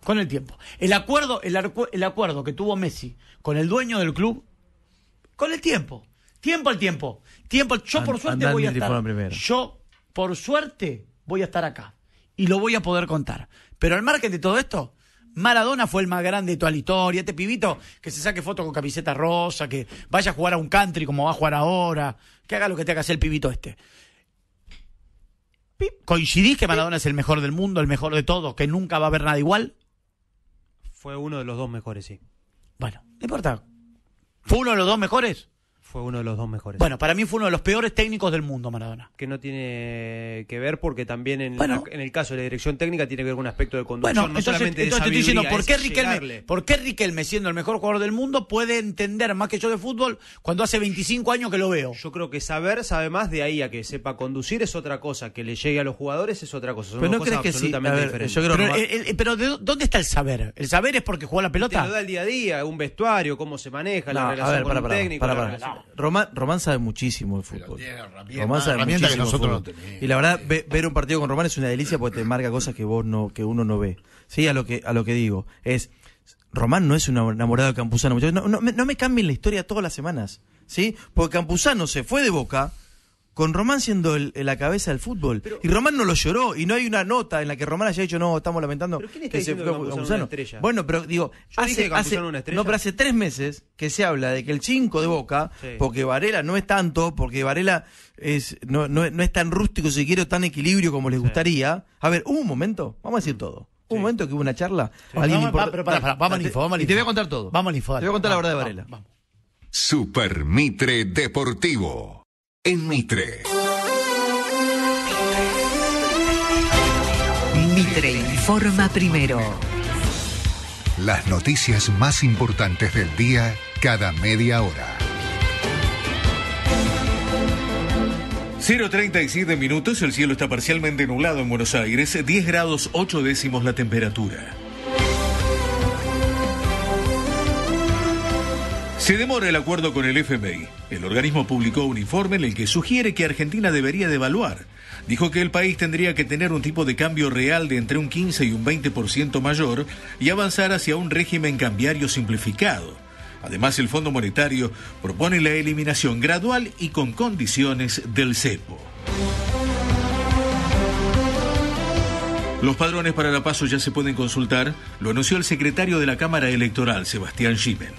con el tiempo. El acuerdo, el, acuerdo que tuvo Messi con el dueño del club, con el tiempo, tiempo al tiempo, tiempo. yo por suerte voy a estar, yo por suerte voy a estar acá y lo voy a poder contar. Pero al margen de todo esto, Maradona fue el más grande de toda la historia. Este pibito que se saque foto con camiseta rosa, que vaya a jugar a un country como va a jugar ahora, que haga lo que te haga hacer el pibito este. ¿Coincidís que Maradona es el mejor del mundo, el mejor de todos, que nunca va a haber nada igual? Fue uno de los dos mejores, sí. Bueno, no importa. ¿Fue uno de los dos mejores? Fue uno de los dos mejores. Bueno, para mí fue uno de los peores técnicos del mundo, Maradona. Que no tiene que ver porque también en, en el caso de la dirección técnica tiene que ver con un aspecto de conducción. Bueno, no entonces, solamente entonces de estoy diciendo, ¿por qué, Riquelme, ¿por qué Riquelme, siendo el mejor jugador del mundo, puede entender más que yo de fútbol cuando hace 25 años que lo veo? Yo creo que saber sabe más de ahí a que sepa conducir es otra cosa, que le llegue a los jugadores es otra cosa. Son pero no crees que sí. Yo creo pero, eh, eh, eh, pero ¿de dónde está el saber? ¿El saber es porque juega la pelota? Te da el día a día, un vestuario, cómo se maneja, la relación con para, técnico. Román, Román sabe muchísimo de fútbol. Román sabe muchísimo nosotros fútbol. Y la verdad, ver un partido con Román es una delicia porque te marca cosas que vos no, que uno no ve. Sí, a lo que, a lo que digo. Es, Román no es un enamorado de Campuzano. No, no, no me cambien la historia todas las semanas. ¿Sí? Porque Campuzano se fue de boca con Román siendo la cabeza del fútbol. y Román no lo lloró, y no hay una nota en la que Román haya dicho, no, estamos lamentando que se bueno, pero digo, hace, no, pero hace tres meses que se habla de que el 5 de Boca, porque Varela no es tanto, porque Varela es, no, es tan rústico, si quiero tan equilibrio como les gustaría. A ver, hubo un momento, vamos a decir todo. Un momento que hubo una charla. vamos, vamos al info, Y te voy a contar todo. Vamos al info. Te voy a contar la verdad de Varela. Vamos, Super Mitre Deportivo en Mitre. Mitre informa primero. Las noticias más importantes del día cada media hora. 0.37 minutos, el cielo está parcialmente nublado en Buenos Aires, 10 grados 8 décimos la temperatura. Se demora el acuerdo con el FMI. El organismo publicó un informe en el que sugiere que Argentina debería devaluar. Dijo que el país tendría que tener un tipo de cambio real de entre un 15 y un 20% mayor y avanzar hacia un régimen cambiario simplificado. Además, el Fondo Monetario propone la eliminación gradual y con condiciones del cepo. Los padrones para la paso ya se pueden consultar, lo anunció el secretario de la Cámara Electoral, Sebastián Schimmel.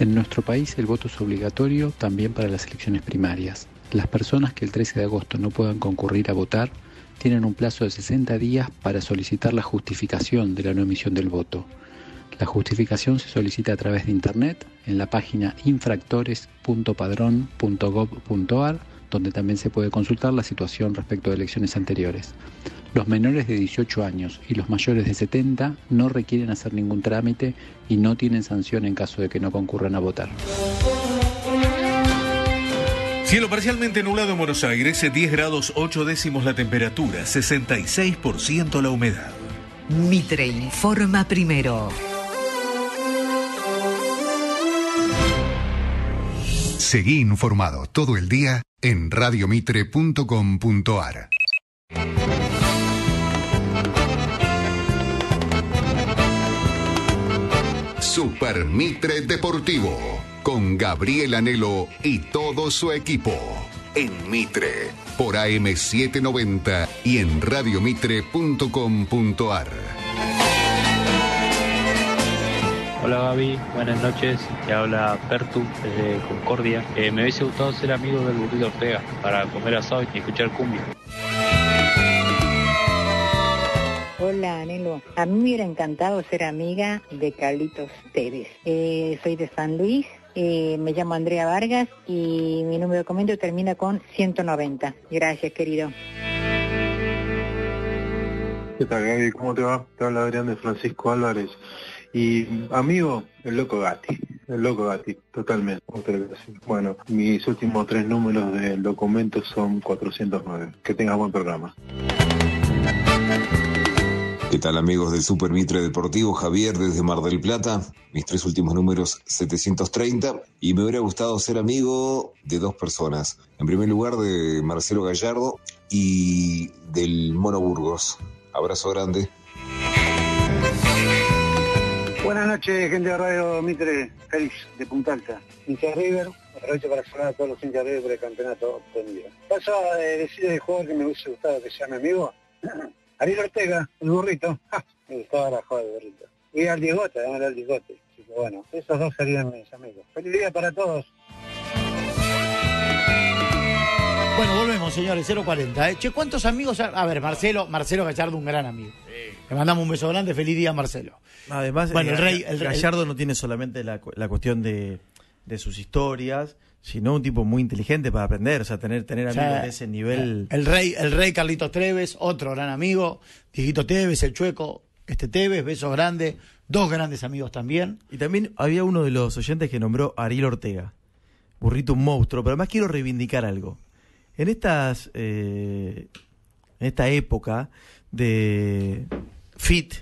En nuestro país el voto es obligatorio también para las elecciones primarias. Las personas que el 13 de agosto no puedan concurrir a votar tienen un plazo de 60 días para solicitar la justificación de la no emisión del voto. La justificación se solicita a través de Internet en la página infractores.padrón.gov.ar, donde también se puede consultar la situación respecto a elecciones anteriores. Los menores de 18 años y los mayores de 70 no requieren hacer ningún trámite y no tienen sanción en caso de que no concurran a votar. Cielo parcialmente nublado en Buenos Aires, 10 grados 8 décimos la temperatura, 66% la humedad. Mitre informa primero. Seguí informado todo el día en radiomitre.com.ar. Super Mitre Deportivo con Gabriel Anelo y todo su equipo. En Mitre por AM790 y en radiomitre.com.ar. Hola Gaby, buenas noches. Te habla Pertu desde Concordia. Eh, me hubiese gustado ser amigo del burrito Ortega para comer asado y escuchar cumbia. Hola, Anelo. A mí me hubiera encantado ser amiga de Carlitos Tevez. Eh, soy de San Luis, eh, me llamo Andrea Vargas y mi número de documento termina con 190. Gracias, querido. ¿Qué tal, Gaby? ¿Cómo te va? Te habla Adrián de Francisco Álvarez. Y amigo, el loco Gati. El loco Gati. totalmente. Bueno, mis últimos tres números del documento son 409. Que tengas buen programa. ¿Qué tal amigos del Super Mitre Deportivo? Javier desde Mar del Plata, mis tres últimos números 730 y me hubiera gustado ser amigo de dos personas. En primer lugar de Marcelo Gallardo y del Mono Burgos. Abrazo grande. Buenas noches, gente de Radio Mitre, Félix de Punta Alta. River, aprovecho para saludar a todos los hinchas River por el campeonato obtenido. Paso a decir de jugador que me hubiese gustado que sea mi amigo, Ariel Ortega, el burrito. Ah, me gustaba la burrito. Y al digote, el al disgote. bueno, esos dos serían mis amigos. Feliz día para todos. Bueno, volvemos, señores, 040. ¿eh? Che, ¿cuántos amigos? A ver, Marcelo, Marcelo Gallardo, un gran amigo. Le mandamos un beso grande, feliz día, Marcelo. Además, bueno, eh, el, rey, el, Gallardo no tiene solamente la cuestión de de sus historias, sino un tipo muy inteligente para aprender, o sea, tener, tener amigos de ese nivel. Eh, el rey, el rey Carlitos Treves, otro gran amigo, Dieguito Teves, el Chueco, este Teves, besos grandes, dos grandes amigos también. Y también había uno de los oyentes que nombró Ariel Ortega, burrito un monstruo, pero además quiero reivindicar algo. En estas eh, en esta época de fit,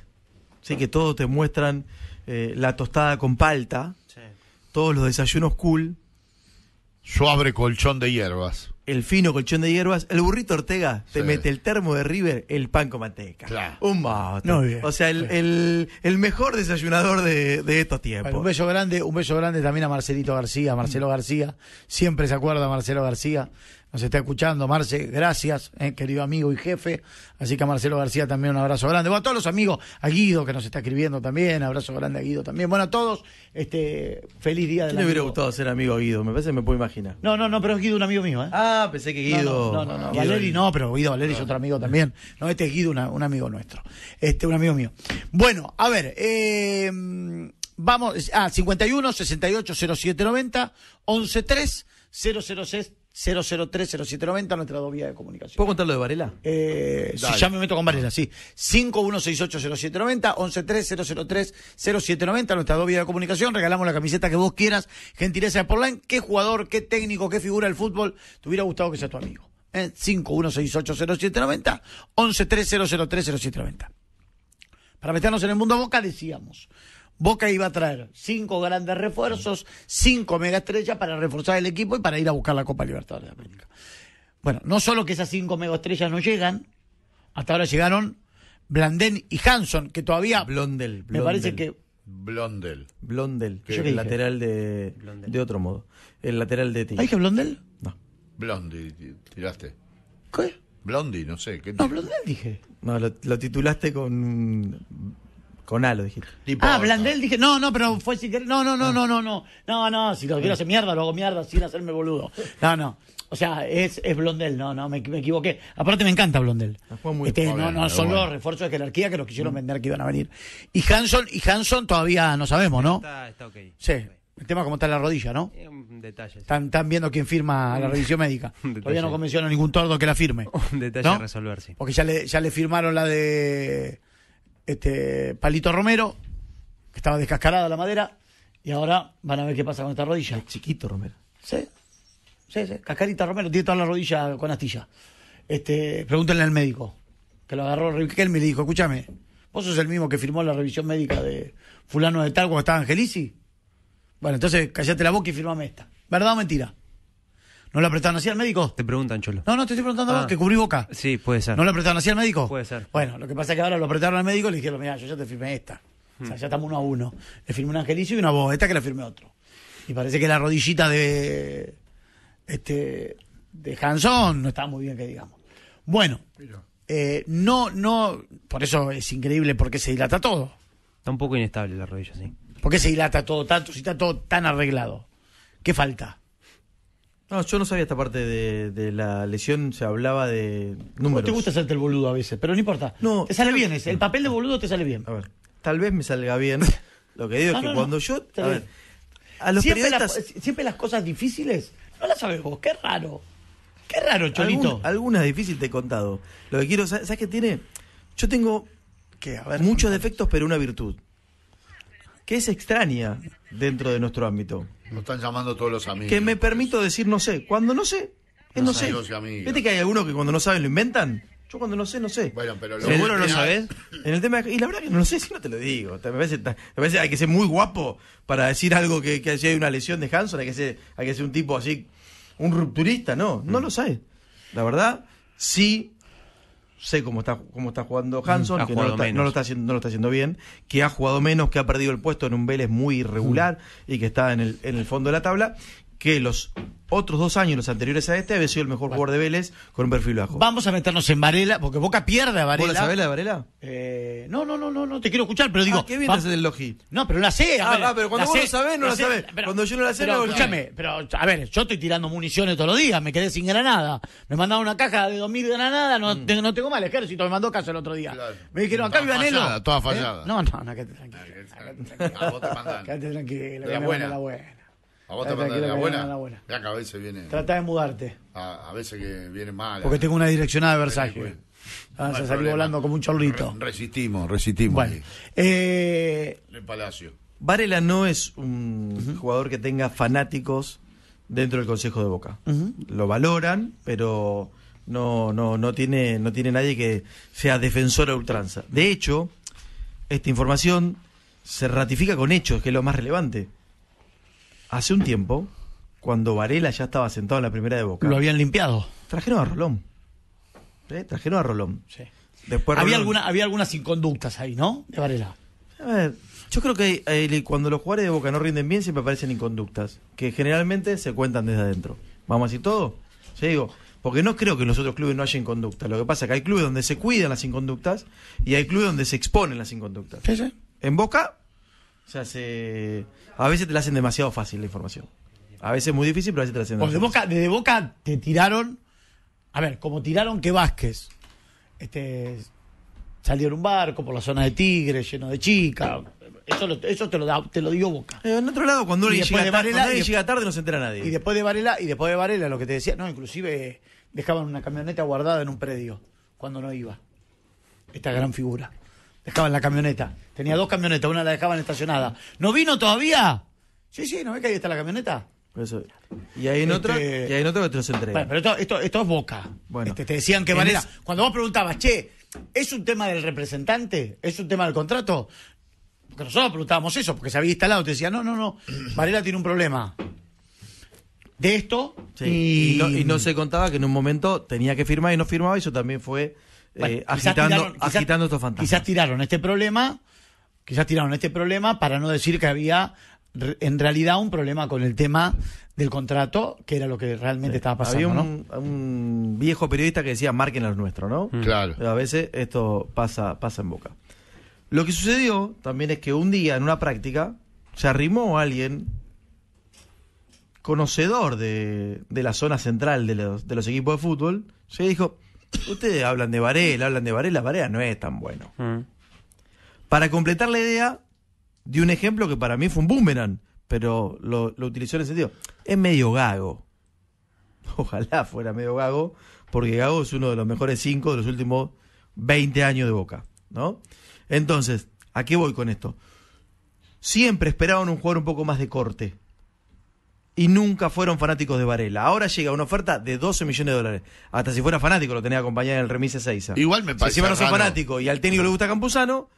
que todos te muestran eh, la tostada con palta, todos los desayunos cool. Yo abre colchón de hierbas. El fino colchón de hierbas. El burrito Ortega te mete el termo de River, el pan con manteca. Un bote. o sea, el, mejor desayunador de, estos tiempos. un beso grande, un beso grande también a Marcelito García, Marcelo mm. García. Siempre se acuerda Marcelo García nos está escuchando. Marce, gracias, eh, querido amigo y jefe. Así que a Marcelo García también un abrazo grande. Bueno, a todos los amigos, a Guido que nos está escribiendo también, abrazo grande a Guido también. Bueno, a todos, este, feliz día de la. le hubiera gustado ser amigo a Guido? Me parece me puedo imaginar. No, no, no, pero es Guido un amigo mío, ¿eh? Ah, pensé que Guido. No, no, no, no, no. no, pero Guido Valeri es ah. otro amigo también. No, este es Guido, un amigo nuestro. Este, un amigo mío. Bueno, a ver, eh, Vamos, a 51 68 0790 113 006 003-0790, nuestra dos vías de comunicación. ¿Puedo contar lo de Varela? Eh, si ya me meto con Varela, sí. 5168-0790, 113-003-0790, nuestra dos vías de comunicación. Regalamos la camiseta que vos quieras. Gentileza de Portland. ¿Qué jugador, qué técnico, qué figura del fútbol te hubiera gustado que sea tu amigo? Eh, 5168-0790, 113-003-0790. Para meternos en el mundo boca, decíamos. Boca iba a traer cinco grandes refuerzos, cinco megaestrellas para reforzar el equipo y para ir a buscar la Copa Libertadores de América. Bueno, no solo que esas cinco megaestrellas no llegan, hasta ahora llegaron Blandén y Hanson, que todavía. Blondel, Blondel. Me parece que. Blondel. Blondel, que el lateral de. De otro modo. El lateral de ti. ¿Hay que Blondel? No. Blondi, tiraste. ¿Qué? Blondi, no sé. ¿qué no, Blondel dije. No, lo titulaste con con A lo dijiste. ah, Blandel dije, no, no, pero fue sin querer. No, no, no, ah. no, no, no. No, no, si lo quiero ah. hacer mierda, lo hago mierda sin hacerme boludo. No, no. O sea, es, es Blondel, no, no, me, equivoqué. Aparte me encanta Blondel. Ah, muy este, no, no, son los refuerzos de jerarquía que los quisieron mm. vender que iban a venir. Y Hanson, y Hanson todavía no sabemos, ¿no? Está, ok. Sí. El tema es cómo está la rodilla, ¿no? Eh, un detalle. Están, viendo quién firma la mm. revisión médica. Todavía no convenció a ningún tordo que la firme. Un detalle resolver, sí. Porque ya le, ya le firmaron la de este Palito Romero, que estaba descascarada la madera, y ahora van a ver qué pasa con esta rodilla. chiquito Romero. Sí, sí, sí. Cascarita Romero tiene toda la rodilla con astilla. Este, pregúntenle al médico, que lo agarró que y me dijo, escúchame, vos sos el mismo que firmó la revisión médica de fulano de tal cuando estaba Angelici. Bueno, entonces callate la boca y firmame esta. ¿Verdad o mentira? ¿No la apretaron así al médico? Te preguntan, Cholo. No, no, te estoy preguntando que ah. cubrí boca. Sí, puede ser. ¿No la apretaron así al médico? Puede ser. Bueno, lo que pasa es que ahora lo apretaron al médico y le dijeron, mira, yo ya te firmé esta. O sea, hmm. ya estamos uno a uno. Le firmé un angelicio y una voz, que la firmé otro. Y parece que la rodillita de. Este. de Hanson no está muy bien que digamos. Bueno. Eh, no, no. Por eso es increíble porque se dilata todo. Está un poco inestable la rodilla, sí. ¿Por qué se dilata todo tanto si está todo tan arreglado? ¿Qué falta? No, yo no sabía esta parte de, la lesión, se hablaba de números. No te gusta hacerte el boludo a veces, pero no importa. No, te sale bien ese, el papel de boludo te sale bien. A ver, tal vez me salga bien. Lo que digo es ah, que cuando yo... A los siempre, siempre las cosas difíciles no las sabes vos, qué raro. Qué raro, Cholito. Algunas difíciles te he contado. Lo que quiero, ¿sabes qué tiene? Yo tengo muchos defectos, pero una virtud. Que es extraña dentro de nuestro ámbito. Lo están llamando todos los amigos. Que me permito decir no sé. Cuando no sé, es no, sé. Viste que hay algunos que cuando no saben lo inventan. Yo cuando no sé, no sé. Bueno, pero lo ¿Seguro no sabes? En el tema Y la verdad que no lo sé si no te lo digo. Me parece, que hay que ser muy guapo para decir algo que, si hay una lesión de Hanson, hay que ser, hay que ser un tipo así, un rupturista, no, no mm. lo sabes. La verdad, sí sé cómo está, cómo está jugando Hanson, mm, que no lo, está, haciendo, no lo, está, haciendo, bien, que ha jugado menos, que ha perdido el puesto en un Vélez muy irregular mm. y que está en el, en el fondo de la tabla que los otros dos años, los anteriores a este, había sido el mejor jugador de Vélez con un perfil bajo. Vamos a meternos en Varela, porque Boca pierde a Varela. ¿Vos la sabés la de Varela? Eh, no, no, no, no, no te quiero escuchar, pero digo. Ah, ¿Qué bien del No, pero la sé. Ah, ah, pero cuando vos lo sabés, no la, sabés. cuando yo no la sé, no la Escúchame, pero a ver, yo estoy tirando municiones todos los días, me quedé sin granada. Me mandaron una caja de 2.000 granadas, no, mm. tengo, más tengo ejército, me mandó casa el otro día. Me dijeron, acá vive Anelo. Toda ¿Eh? fallada. No, no, no, quédate tranquilo. quédate tranquilo. La buena. ¿A vos te a veces viene. Trata de mudarte. A, veces que viene mal. Porque tengo una direccionada de Versalles. Se ah, no como un chorrito. resistimos, resistimos. Eh, el Palacio. Varela no es un jugador que tenga fanáticos dentro del Consejo de Boca. Lo valoran, pero no, no, no, tiene, no tiene nadie que sea defensor a ultranza. De hecho, esta información se ratifica con hechos, que es lo más relevante. Hace un tiempo, cuando Varela ya estaba sentado en la primera de Boca. Lo habían limpiado. Trajeron a Rolón. ¿Eh? Trajeron a Rolón. Sí. Después había, Alguna, había algunas inconductas ahí, ¿no? De Varela. A ver, yo creo que eh, cuando los jugadores de Boca no rinden bien siempre aparecen inconductas, que generalmente se cuentan desde adentro. Vamos a decir todo. Yo digo, porque no creo que en los otros clubes no haya inconductas. Lo que pasa es que hay clubes donde se cuidan las inconductas y hay clubes donde se exponen las inconductas. ¿Sí, sí? En Boca o sea, a veces te la hacen demasiado fácil la información. A veces muy difícil, pero a veces te la hacen demasiado fácil. Desde Boca te tiraron, a ver, como tiraron que Vázquez este, salió en un barco por la zona de Tigre, lleno de chicas. Eso, eso te, lo da, te lo dio Boca. Eh, en otro lado, cuando llega, tarde, tarde no se entera nadie. Y después de Varela, y después de Varela, lo que te decía, no, inclusive dejaban una camioneta guardada en un predio cuando no iba. Esta gran figura. Estaba en la camioneta. Tenía dos camionetas, una la dejaban estacionada. ¿No vino todavía? Sí, sí, ¿no ves que ahí está la camioneta? Y ahí en otra, este- y ahí en otra bueno, pero esto, es boca. Bueno, este, te decían que Varela... cuando vos preguntabas, che, ¿es un tema del representante? ¿Es un tema del contrato? Porque nosotros preguntábamos eso, porque se había instalado. Te decía, no, no, no, Varela tiene un problema de esto. Y... y... no, se contaba que en un momento tenía que firmar y no firmaba, y eso también fue bueno, eh, tiraron, quizás, Quizás tiraron este problema, quizás tiraron este problema para no decir que había en realidad un problema con el tema del contrato, que era lo que realmente estaba pasando. Había un, viejo periodista que decía, marquen a nuestro, ¿no? Claro. Mm. Claro. A veces esto pasa, pasa en boca. Lo que sucedió también es que un día en una práctica se arrimó alguien conocedor de, la zona central de los, de los equipos de fútbol, se dijo, Ustedes hablan de Varela, hablan de Varela, Varela no es tan bueno. Mm. Para completar la idea, di un ejemplo que para mí fue un boomerang, pero lo, utilizó en ese sentido. Es medio gago. Ojalá fuera medio gago, porque Gago es uno de los mejores cinco de los últimos 20 años de Boca, ¿no? Entonces, ¿a qué voy con esto? Siempre esperaban un jugador un poco más de corte y nunca fueron fanáticos de Varela. Ahora llega una oferta de 12 millones de dólares. Hasta si fuera fanático lo tenía acompañado en el remise Seiza. Igual me parece. Si no ser fanático y al técnico le gusta Campuzano,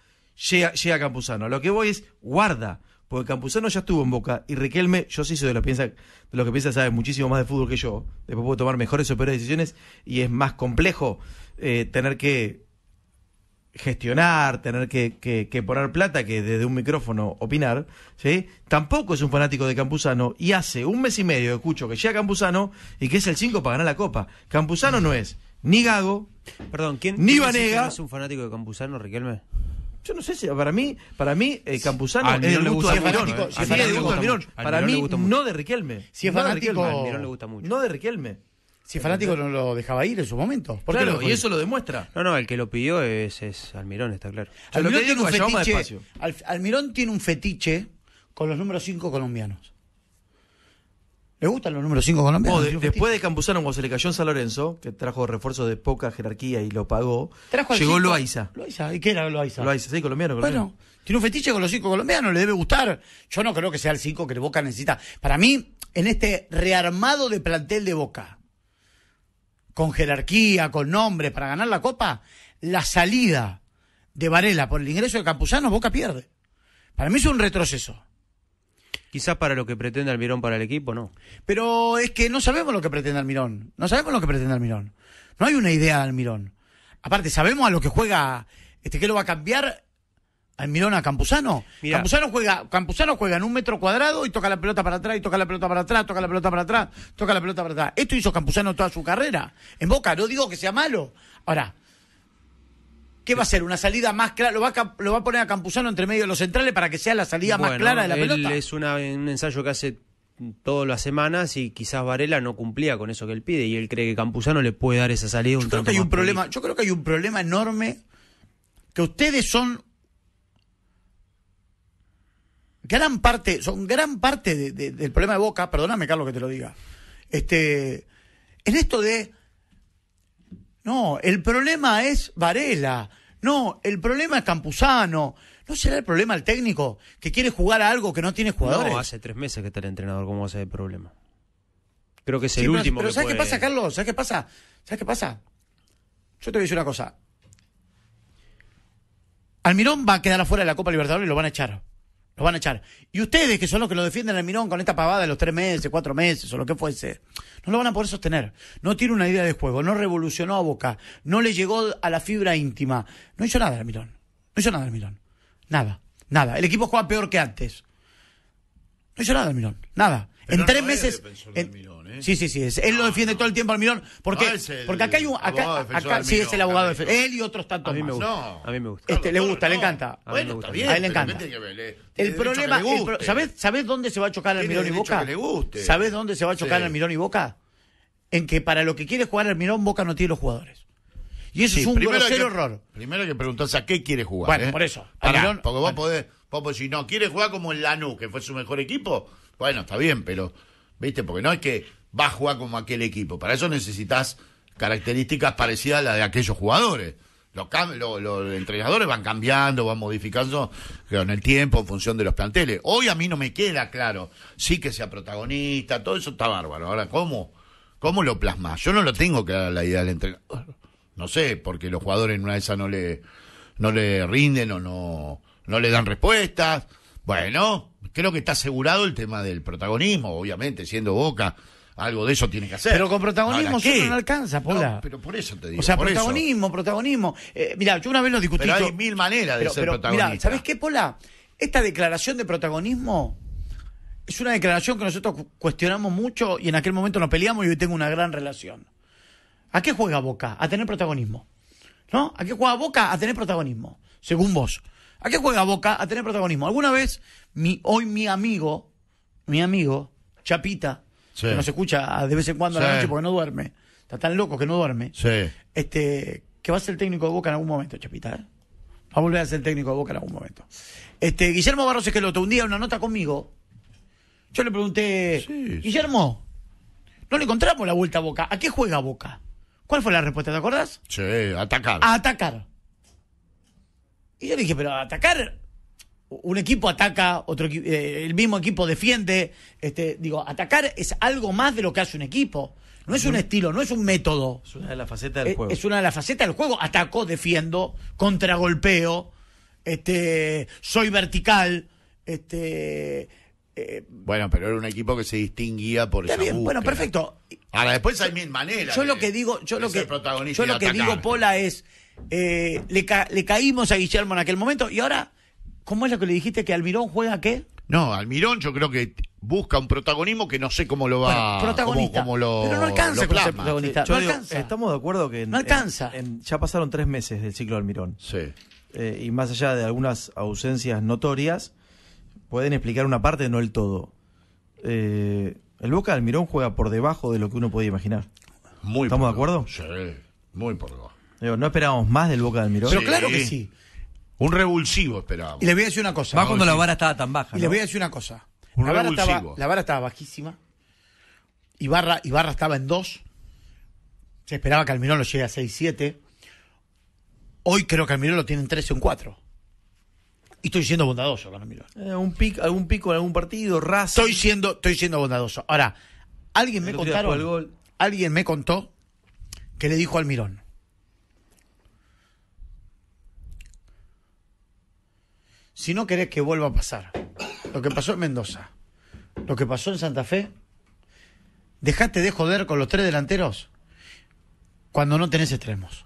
llega, Campuzano. lo que voy es, guarda. Porque Campuzano ya estuvo en Boca y Riquelme, yo sí soy de lo que piensa, de lo que piensa sabe muchísimo más de fútbol que yo. Después puedo tomar mejores o peores decisiones y es más complejo eh, tener que gestionar, tener que, que, poner plata, que desde un micrófono opinar, ¿sí? tampoco es un fanático de Campuzano y hace un mes y medio escucho que llega Campuzano y que es el 5 para ganar la copa. Campuzano no es ni Gago, Perdón, ni Vanega. ¿Es un fanático de Campuzano, Riquelme? Yo no sé si para mí, para mí eh, Campuzano es el gusto de Para mí no de Riquelme. Si es fanático, no de Riquelme. No de Riquelme. Si fanático no lo dejaba ir en su momento. claro, y eso lo demuestra. No, no, el que lo pidió es, Almirón, está claro. Almirón, tiene un fetiche, Almirón tiene un fetiche con los números 5 colombianos. ¿Le gustan los números 5 colombianos? después de Campuzano, cuando se le cayó San Lorenzo, que trajo refuerzos de poca jerarquía y lo pagó, llegó Loaiza. ¿y qué era Loaiza? Loaiza, sí, colombiano, colombiano. Bueno, tiene un fetiche con los 5 colombianos, le debe gustar. Yo no creo que sea el 5 que Boca necesita. Para mí, en este rearmado de plantel de Boca, con jerarquía, con nombre para ganar la Copa, la salida de Varela por el ingreso de Campuzano, Boca pierde. Para mí es un retroceso. Quizás para lo que pretende Almirón para el equipo, no. Pero es que no sabemos lo que pretende Almirón. No sabemos lo que pretende Almirón. No hay una idea de Almirón. Aparte, sabemos a lo que juega, este que lo va a cambiar Almirón a Campuzano. Campuzano juega, Campuzano juega en un metro cuadrado y toca la pelota para atrás, y toca la pelota para atrás, toca la pelota para atrás, toca la pelota para atrás. Esto hizo Campuzano toda su carrera. En Boca, no digo que sea malo. Ahora, ¿qué va a ser? ¿Una salida más clara? ¿Lo va, a, poner a Campuzano entre medio de los centrales para que sea la salida más clara de la él pelota? Es un ensayo que hace todas las semanas y quizás Varela no cumplía con eso que él pide y él cree que Campuzano le puede dar esa salida. Un tanto hay un problema, yo creo que hay un problema enorme que ustedes son gran parte, son gran parte del problema de Boca, perdóname Carlos que te lo diga, este, en esto de, no, el problema es Varela, no, el problema es Campuzano, ¿no será el problema el técnico que quiere jugar a algo que no tiene jugadores? No, hace tres meses que está el entrenador, ¿cómo va a ser el problema? Creo que es el último. Pero, ¿sabes qué pasa, Carlos? ¿Sabes qué pasa? ¿Sabes qué pasa? Yo te voy a decir una cosa. Almirón va a quedar afuera de la Copa Libertadores y lo van a echar. Lo van a echar. Y ustedes, que son los que lo defienden al Mirón con esta pavada de los tres meses, cuatro meses o lo que fuese, no lo van a poder sostener. No tiene una idea de juego, no revolucionó a Boca, no le llegó a la fibra íntima. No hizo nada al Mirón. No hizo nada al Mirón. Nada, nada. El equipo juega peor que antes. No hizo nada el Mirón. Nada. en tres meses. ¿eh? Sí, sí, sí. Es. Él lo defiende todo el tiempo, al Porque, ah, porque acá hay un. Acá, sí, es el abogado defensor. Él y otros tantos. A mí me gusta. A mí me gusta. Este le gusta, le encanta. A bien, él le encanta. El problema. ¿sabés, dónde se va a chocar Milón y Boca? ¿Sabés dónde se va a chocar Milón y Boca? En que para lo que quiere jugar Mirón, Boca no tiene los jugadores. Y eso es un grosero error. Primero que preguntarse a qué quiere jugar. Bueno, ¿eh? por eso. porque vos, podés, si no, quiere jugar como el Lanús, que fue su mejor equipo. Bueno, está bien, pero, viste, porque no es que va a jugar como aquel equipo. Para eso necesitas características parecidas a las de aquellos jugadores. Los, entrenadores van cambiando, van modificando con el tiempo en función de los planteles. Hoy a mí no me queda claro. Sí que sea protagonista, todo eso está bárbaro. Ahora, ¿cómo? ¿Cómo lo plasma. Yo no lo tengo dar la idea del entrenador. No sé, porque los jugadores en una de esas no le, no le rinden o no, no le dan respuestas. Bueno, creo que está asegurado el tema del protagonismo, obviamente, siendo Boca algo de eso tiene que hacer. Pero con protagonismo solo no alcanza, Pola. pero por eso te digo. O sea, protagonismo, protagonismo. mira eh, mirá, yo una vez nos discutí. Pero hay mil maneras de ser pero, protagonista. Mirá, ¿sabés qué, Pola? Esta declaración de protagonismo es una declaración que nosotros cuestionamos mucho y en aquel momento nos peleamos y hoy tengo una gran relación. ¿A qué juega Boca? A tener protagonismo. ¿No? ¿A qué juega Boca? A tener protagonismo, según vos. ¿A qué juega Boca? A tener protagonismo. Alguna vez, mi, hoy mi amigo, mi amigo, Chapita, que no se escucha de vez en cuando a la noche porque no duerme, está tan loco que no duerme, sí. este, que va a ser técnico de Boca en algún momento, Chapita. Va a volver a ser técnico de Boca en algún momento. Este, Guillermo Barros Esqueloto, un día una nota conmigo, yo le pregunté, Guillermo, no le encontramos la vuelta a Boca, ¿a qué juega Boca? ¿Cuál fue la respuesta, te acordás? Sí, atacar. A atacar. Y yo dije, pero atacar un equipo ataca, otro eh, el mismo equipo defiende. Este, digo, atacar es algo más de lo que hace un equipo. No es un estilo, no es un método. Es una de las facetas del eh, juego. Es una de las facetas del juego. Ataco, defiendo, contragolpeo, este, soy vertical, este. Eh, bueno, pero era un equipo que se distinguía por está bien, bueno, perfecto. Ahora después hay mil maneras. Yo lo que digo, yo lo que, yo lo que digo, Pola, es le, le caímos a Guillermo en aquel momento y ahora ¿Cómo es lo que le dijiste que Almirón juega qué? No, Almirón yo creo que busca un protagonismo que no sé cómo lo va a pero no alcanza alcanza. Estamos de acuerdo que no alcanza. ya pasaron tres meses del ciclo de Almirón. Sí. Eh, y más allá de algunas ausencias notorias, pueden explicar una parte, no el todo. Eh, el Boca de Almirón juega por debajo de lo que uno puede imaginar. Muy ¿Estamos de acuerdo? Sí, muy por debajo. no esperábamos más del Boca de Almirón. Pero claro que sí. Un revulsivo esperábamos. Y le voy a decir una cosa. Va cuando la vara estaba tan baja. Y le voy a decir una cosa. Un la, vara estaba, la, vara estaba, bajísima. Ibarra, estaba en 2. Se esperaba que Almirón lo llegue a 6-7. Hoy creo que Almirón lo tiene en 3 o en 4. Y estoy siendo bondadoso con Almirón. Eh, un algún pico en algún partido, raza. Estoy siendo, estoy siendo bondadoso. Ahora, alguien me, Alguien me contó que le dijo a Almirón. si no querés que vuelva a pasar lo que pasó en Mendoza, lo que pasó en Santa Fe, Dejaste de joder con los tres delanteros cuando no tenés extremos.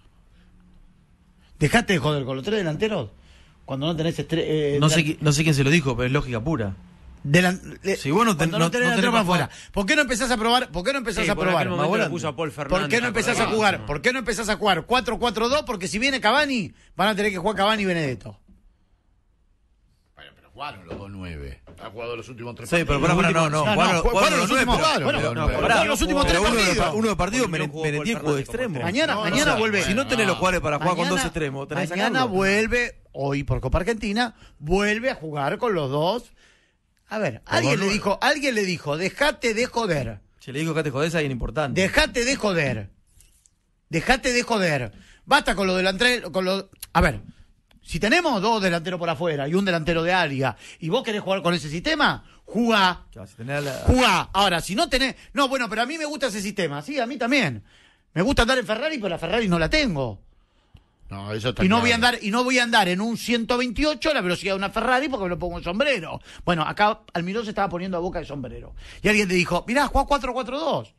Dejaste de joder con los tres delanteros cuando no tenés extremos. Eh, no, sé, quién se lo dijo, pero es lógica pura. si vos no, tenés no, afuera, ¿por qué no empezás a probar? ¿Por qué no empezás a probar? ¿Por qué no empezás a jugar? ¿Por qué no empezás a jugar 4-4-2? Porque si viene Cavani, van a tener que jugar Cavani y Benedetto jugaron los dos nueve. Ha jugado los últimos tres partidos. Sí, pero para, no, no. Jugaron los últimos Jugaron los últimos tres partidos. Uno de partidos jugó extremo. Mañana, mañana vuelve. Si no tenés los jugadores para jugar con dos extremos, tenés Mañana vuelve, hoy por Copa Argentina, vuelve a jugar con los dos. A ver, alguien le dijo, alguien le dijo, dejate de joder. Si le dijo que te jodés a alguien importante. Dejate de joder. Dejate de joder. Basta con lo delantero, con lo... A ver, si tenemos dos delanteros por afuera y un delantero de área, y vos querés jugar con ese sistema, jugá. Jugá. Ahora, si no tenés. No, bueno, pero a mí me gusta ese sistema. Sí, a mí también. Me gusta andar en Ferrari, pero la Ferrari no la tengo. No, eso y no voy a andar y no voy a andar en un 128 a la velocidad de una Ferrari porque me lo pongo en sombrero. Bueno, acá Almirón se estaba poniendo a boca de sombrero. Y alguien te dijo, "Mirá, juega 4-4-2."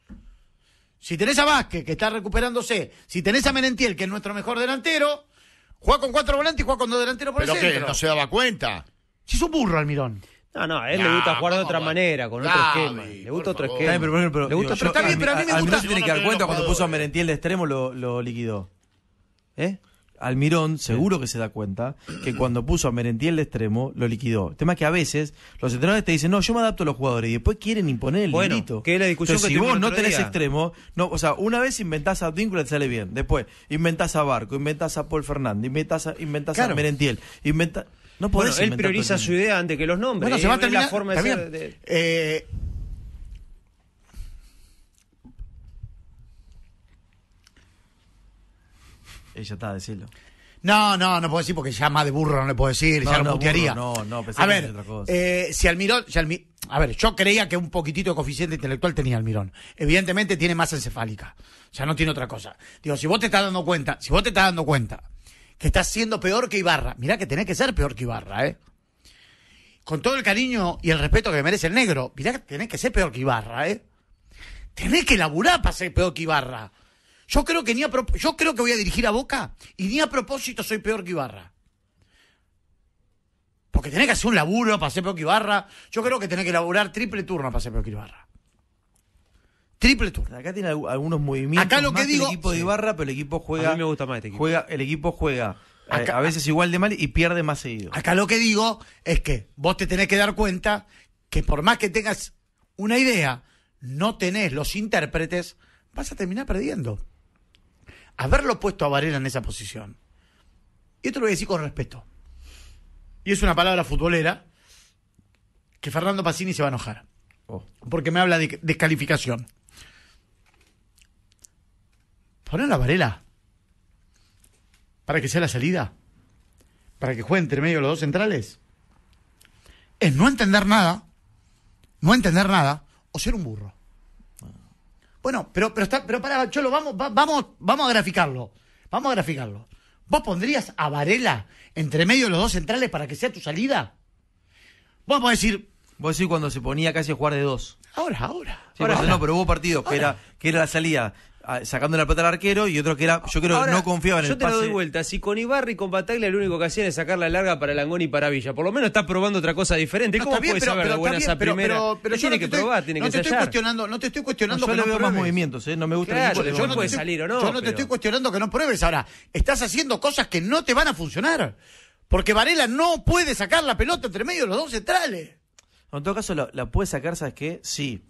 Si tenés a Vázquez, que está recuperándose, si tenés a Menentiel, que es nuestro mejor delantero, Juega con cuatro volantes y juega con dos delanteros por el centro. no se daba cuenta. Si es un burro, Almirón. No, no, a él le gusta jugar de otra manera, con otro esquema. Le gusta otro esquema. Está pero, a mí me gusta. Almirón se tiene que dar cuenta cuando puso a Merentiel de extremo lo liquidó. ¿Eh? Almirón seguro que se da cuenta que cuando puso a Merentiel de extremo, lo liquidó. El tema es que a veces los entrenadores te dicen, no, yo me adapto a los jugadores y después quieren imponer el bueno, Que es la discusión si vos no tenés extremo, no, o sea, una vez inventás a Víncula te sale bien, después inventás a Barco, inventás a Paul Fernández, inventás a, Merentiel, No él prioriza su idea antes que los nombres. Bueno, se va a terminar, la forma de eh, Ella ya está, decirlo. No, no, no puedo decir porque ya más de burro no le puedo decir, ya lo putearía. no, no, otra cosa. Eh, si Almirón, a ver, yo creía que un poquitito de coeficiente intelectual tenía Almirón. Evidentemente tiene más encefálica, o sea, no tiene otra cosa. Digo, si vos te estás dando cuenta, si vos te estás dando cuenta que estás siendo peor que Ibarra, mirá que tenés que ser peor que Ibarra, ¿eh? Con todo el cariño y el respeto que merece el negro, mirá que tenés que ser peor que Ibarra, ¿eh? Tenés que laburar para ser peor que Ibarra. Yo creo que ni a yo creo que voy a dirigir a Boca y ni a propósito soy peor que Ibarra. Porque tenés que hacer un laburo para ser peor que Ibarra. Yo creo que tenés que laburar triple turno para ser peor que Ibarra. Triple turno. Acá tiene algunos movimientos. Acá que El equipo de Ibarra, pero el equipo juega. A mí me gusta más este equipo. Juega, el equipo juega eh, a veces igual de mal y pierde más seguido. Acá lo que digo es que vos te tenés que dar cuenta que por más que tengas una idea, no tenés los intérpretes, vas a terminar perdiendo haberlo puesto a Varela en esa posición. Y esto lo voy a decir con respeto. Y es una palabra futbolera que Fernando Pacini se va a enojar. Oh. Porque me habla de descalificación. Poner la Varela para que sea la salida, para que juegue entre medio los dos centrales, es no entender nada, no entender nada o ser un burro. Bueno, pero, pero, está, pero para, Cholo, vamos, vamos, vamos a graficarlo. Vamos a graficarlo. ¿Vos pondrías a Varela entre medio de los dos centrales para que sea tu salida? Vamos a decir. Vos decís cuando se ponía casi a jugar de dos. Ahora, ahora. ahora, no, pero hubo partidos que era, que era la salida sacando la plata al arquero y otro que era, yo creo, no confiaba en el pase. Yo te doy vuelta, si con Ibarri y con Bataglia lo único que hacían es sacar la larga para Langoni y para Villa, por lo menos está probando otra cosa diferente. ¿Cómo puede saber de buenas a primera? Pero, pero tiene que probar, tiene no que te estoy cuestionando, No te estoy cuestionando que no veo más movimientos, eh, no me gusta. yo, no puede te, salir o no. Yo no te estoy cuestionando que no pruebes. Ahora, estás haciendo cosas que no te van a funcionar. Porque Varela no puede sacar la pelota entre medio de los dos centrales. En todo caso, la, la puede sacar, ¿sabes qué? Sí.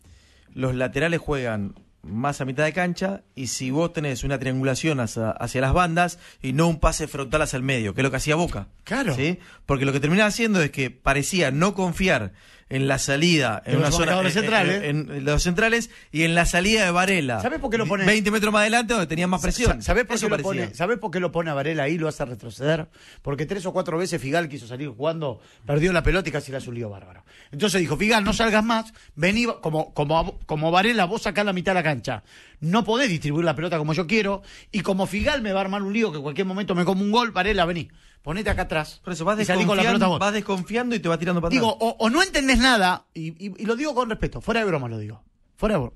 Los laterales juegan más a mitad de cancha y si vos tenés una triangulación hacia, las bandas y no un pase frontal hacia el medio, que es lo que hacía Boca. Claro. ¿sí? Porque lo que terminaba haciendo es que parecía no confiar en la salida, en una zona, eh, eh, en, En, los centrales y en la salida de Varela. ¿Sabés por qué lo pone? 20 metros más adelante donde tenía más presión. ¿Sabés por, qué lo pone, por qué lo pone a Varela ahí? Lo hace retroceder. Porque tres o cuatro veces Figal quiso salir jugando, perdió la pelota y casi la lío bárbaro. Entonces dijo, Figal, no salgas más, vení, como, como, como Varela, vos sacás la mitad de la cancha. No podés distribuir la pelota como yo quiero y como Figal me va a armar un lío que en cualquier momento me como un gol, Varela, vení ponete acá atrás. Por eso vas, desconfiando y te vas tirando para atrás. Digo, o, no entendés nada, y, lo digo con respeto, fuera de broma lo digo, fuera O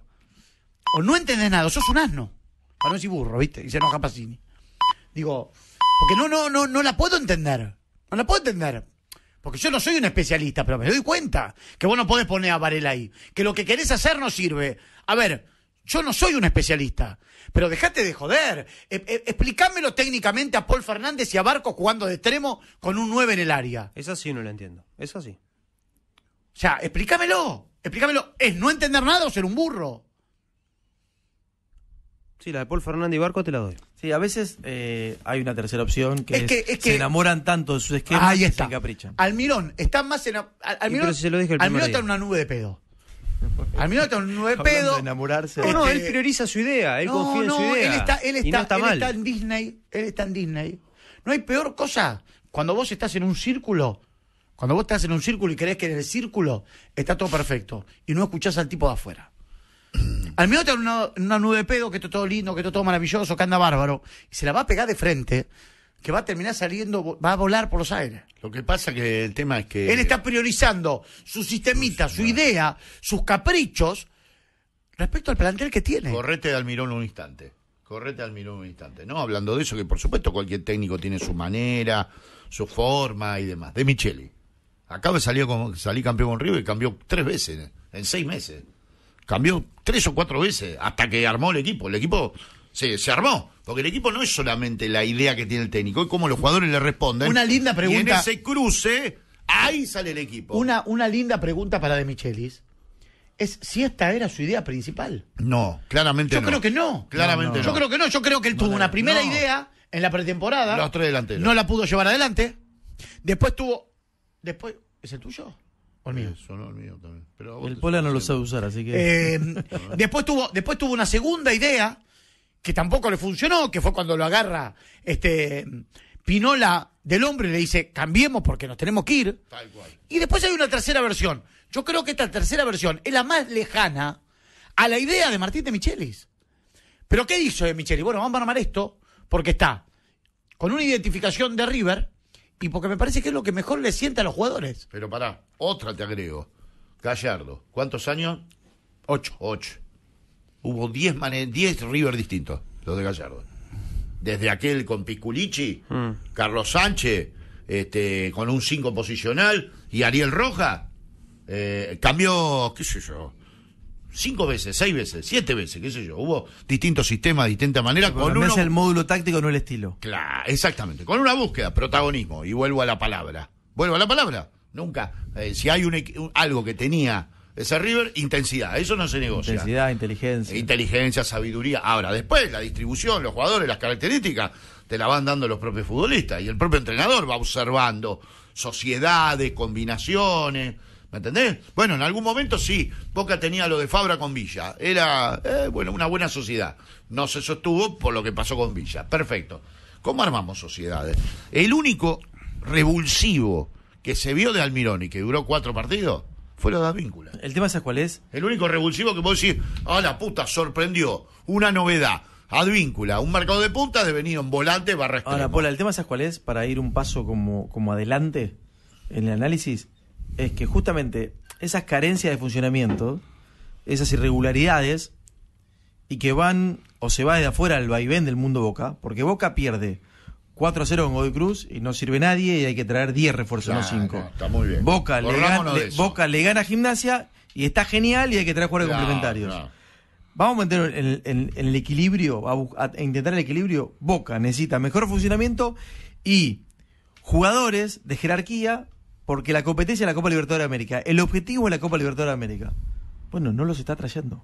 no entendés nada, sos un asno. Para no decir burro, ¿viste? Y se enoja Pacini. Digo, porque no, no, no, no la puedo entender. No la puedo entender. Porque yo no soy un especialista, pero me doy cuenta que vos no podés poner a Varela ahí. Que lo que querés hacer no sirve. A ver, yo no soy un especialista, pero dejate de joder. E, e, explícamelo técnicamente a Paul Fernández y a Barco jugando de extremo con un 9 en el área. Eso sí no lo entiendo, eso sí. O sea, explícamelo, explícamelo. ¿Es no entender nada o ser un burro? Sí, la de Paul Fernández y Barco te la doy. Sí, a veces eh, hay una tercera opción que, es que, se enamoran tanto de sus esquemas que se caprichan. Almirón está más en Almirón, está en una nube de pedo. Al pedo. enamorarse. No, no, él prioriza su idea, él confía en su idea. Él está, él está, él está en Disney, él está en Disney. No hay peor cosa cuando vos estás en un círculo, cuando vos estás en un círculo y crees que en el círculo está todo perfecto y no escuchás al tipo de afuera. Al minuto en una, una nube de pedo, que está todo lindo, que está todo maravilloso, que anda bárbaro, y se la va a pegar de frente que va a terminar saliendo, va a volar por los aires. Lo que pasa que el tema es que... Él está priorizando su sistemita, su idea, sus caprichos respecto al plantel que tiene. Correte de Almirón un instante. Correte al mirón un instante. No, hablando de eso, que por supuesto cualquier técnico tiene su manera, su forma y demás. De Micheli. Acaba de salir, salí campeón con Río y cambió tres veces en seis meses. Cambió tres o cuatro veces hasta que armó el equipo. El equipo Sí, se armó. Porque el equipo no es solamente la idea que tiene el técnico, es como los jugadores le responden. Una linda pregunta. Y en ese cruce, ahí sale el equipo. Una, una linda pregunta para De Michelis. Es si esta era su idea principal. No, claramente Yo creo que no. Claramente no, Yo creo que no. Yo creo que él tuvo una primera idea en la pretemporada. Los tres delanteros. No la pudo llevar adelante. Después tuvo. Después. ¿Es el tuyo? ¿O el mío? Eso, no, el mío también. el Pola no lo sabe usar, así que. Eh, después, tuvo, después tuvo una segunda idea que tampoco le funcionó, que fue cuando lo agarra este Pinola del hombre y le dice, cambiemos porque nos tenemos que ir. Y después hay una tercera versión. Yo creo que esta tercera versión es la más lejana a la idea de Martín de Michelis. ¿Pero qué hizo de Michelis? Bueno, vamos a armar esto porque está con una identificación de River y porque me parece que es lo que mejor le sienta a los jugadores. Pero pará, otra te agrego. Gallardo, ¿cuántos años? Ocho. Ocho. Hubo 10 diez, River distintos, los de Gallardo. Desde aquel con Piculichi, mm. Carlos Sánchez, este, con un 5 posicional, y Ariel Roja. Eh, cambió, qué sé yo, 5 veces, 6 veces, 7 veces, qué sé yo. Hubo distintos sistemas, distintas maneras. con uno... es el módulo táctico, no el estilo. Claro, exactamente. Con una búsqueda, protagonismo. Y vuelvo a la palabra. Vuelvo a la palabra. Nunca. Eh, si hay un, algo que tenía ese River, intensidad, eso no se negocia. Intensidad, inteligencia. Inteligencia, sabiduría. Ahora, después, la distribución, los jugadores, las características, te la van dando los propios futbolistas. Y el propio entrenador va observando sociedades, combinaciones. ¿Me entendés? Bueno, en algún momento sí, Boca tenía lo de Fabra con Villa. Era, eh, bueno, una buena sociedad. No se sostuvo por lo que pasó con Villa. Perfecto. ¿Cómo armamos sociedades? El único revulsivo que se vio de Almirón y que duró cuatro partidos fue lo de Advíncula. ¿El tema es cuál es? El único revulsivo que puedo decir, ah, la puta, sorprendió, una novedad. Advíncula, un mercado de punta devenido un volante barra extremo. Ahora, Paula, el tema, ¿sabes cuál es? Para ir un paso como, como adelante en el análisis, es que justamente esas carencias de funcionamiento, esas irregularidades, y que van o se va de afuera al vaivén del mundo Boca, porque Boca pierde 4 a 0 en Godoy Cruz y no sirve nadie y hay que traer 10 refuerzos, no 5. está muy bien. Boca le, gana, Boca le, gana, gimnasia y está genial y hay que traer jugadores complementarios. Vamos a meter en, el equilibrio, a, intentar el equilibrio. Boca necesita mejor funcionamiento y jugadores de jerarquía porque la competencia es la Copa Libertadores de América. El objetivo es la Copa Libertadores de América. Bueno, no los está trayendo.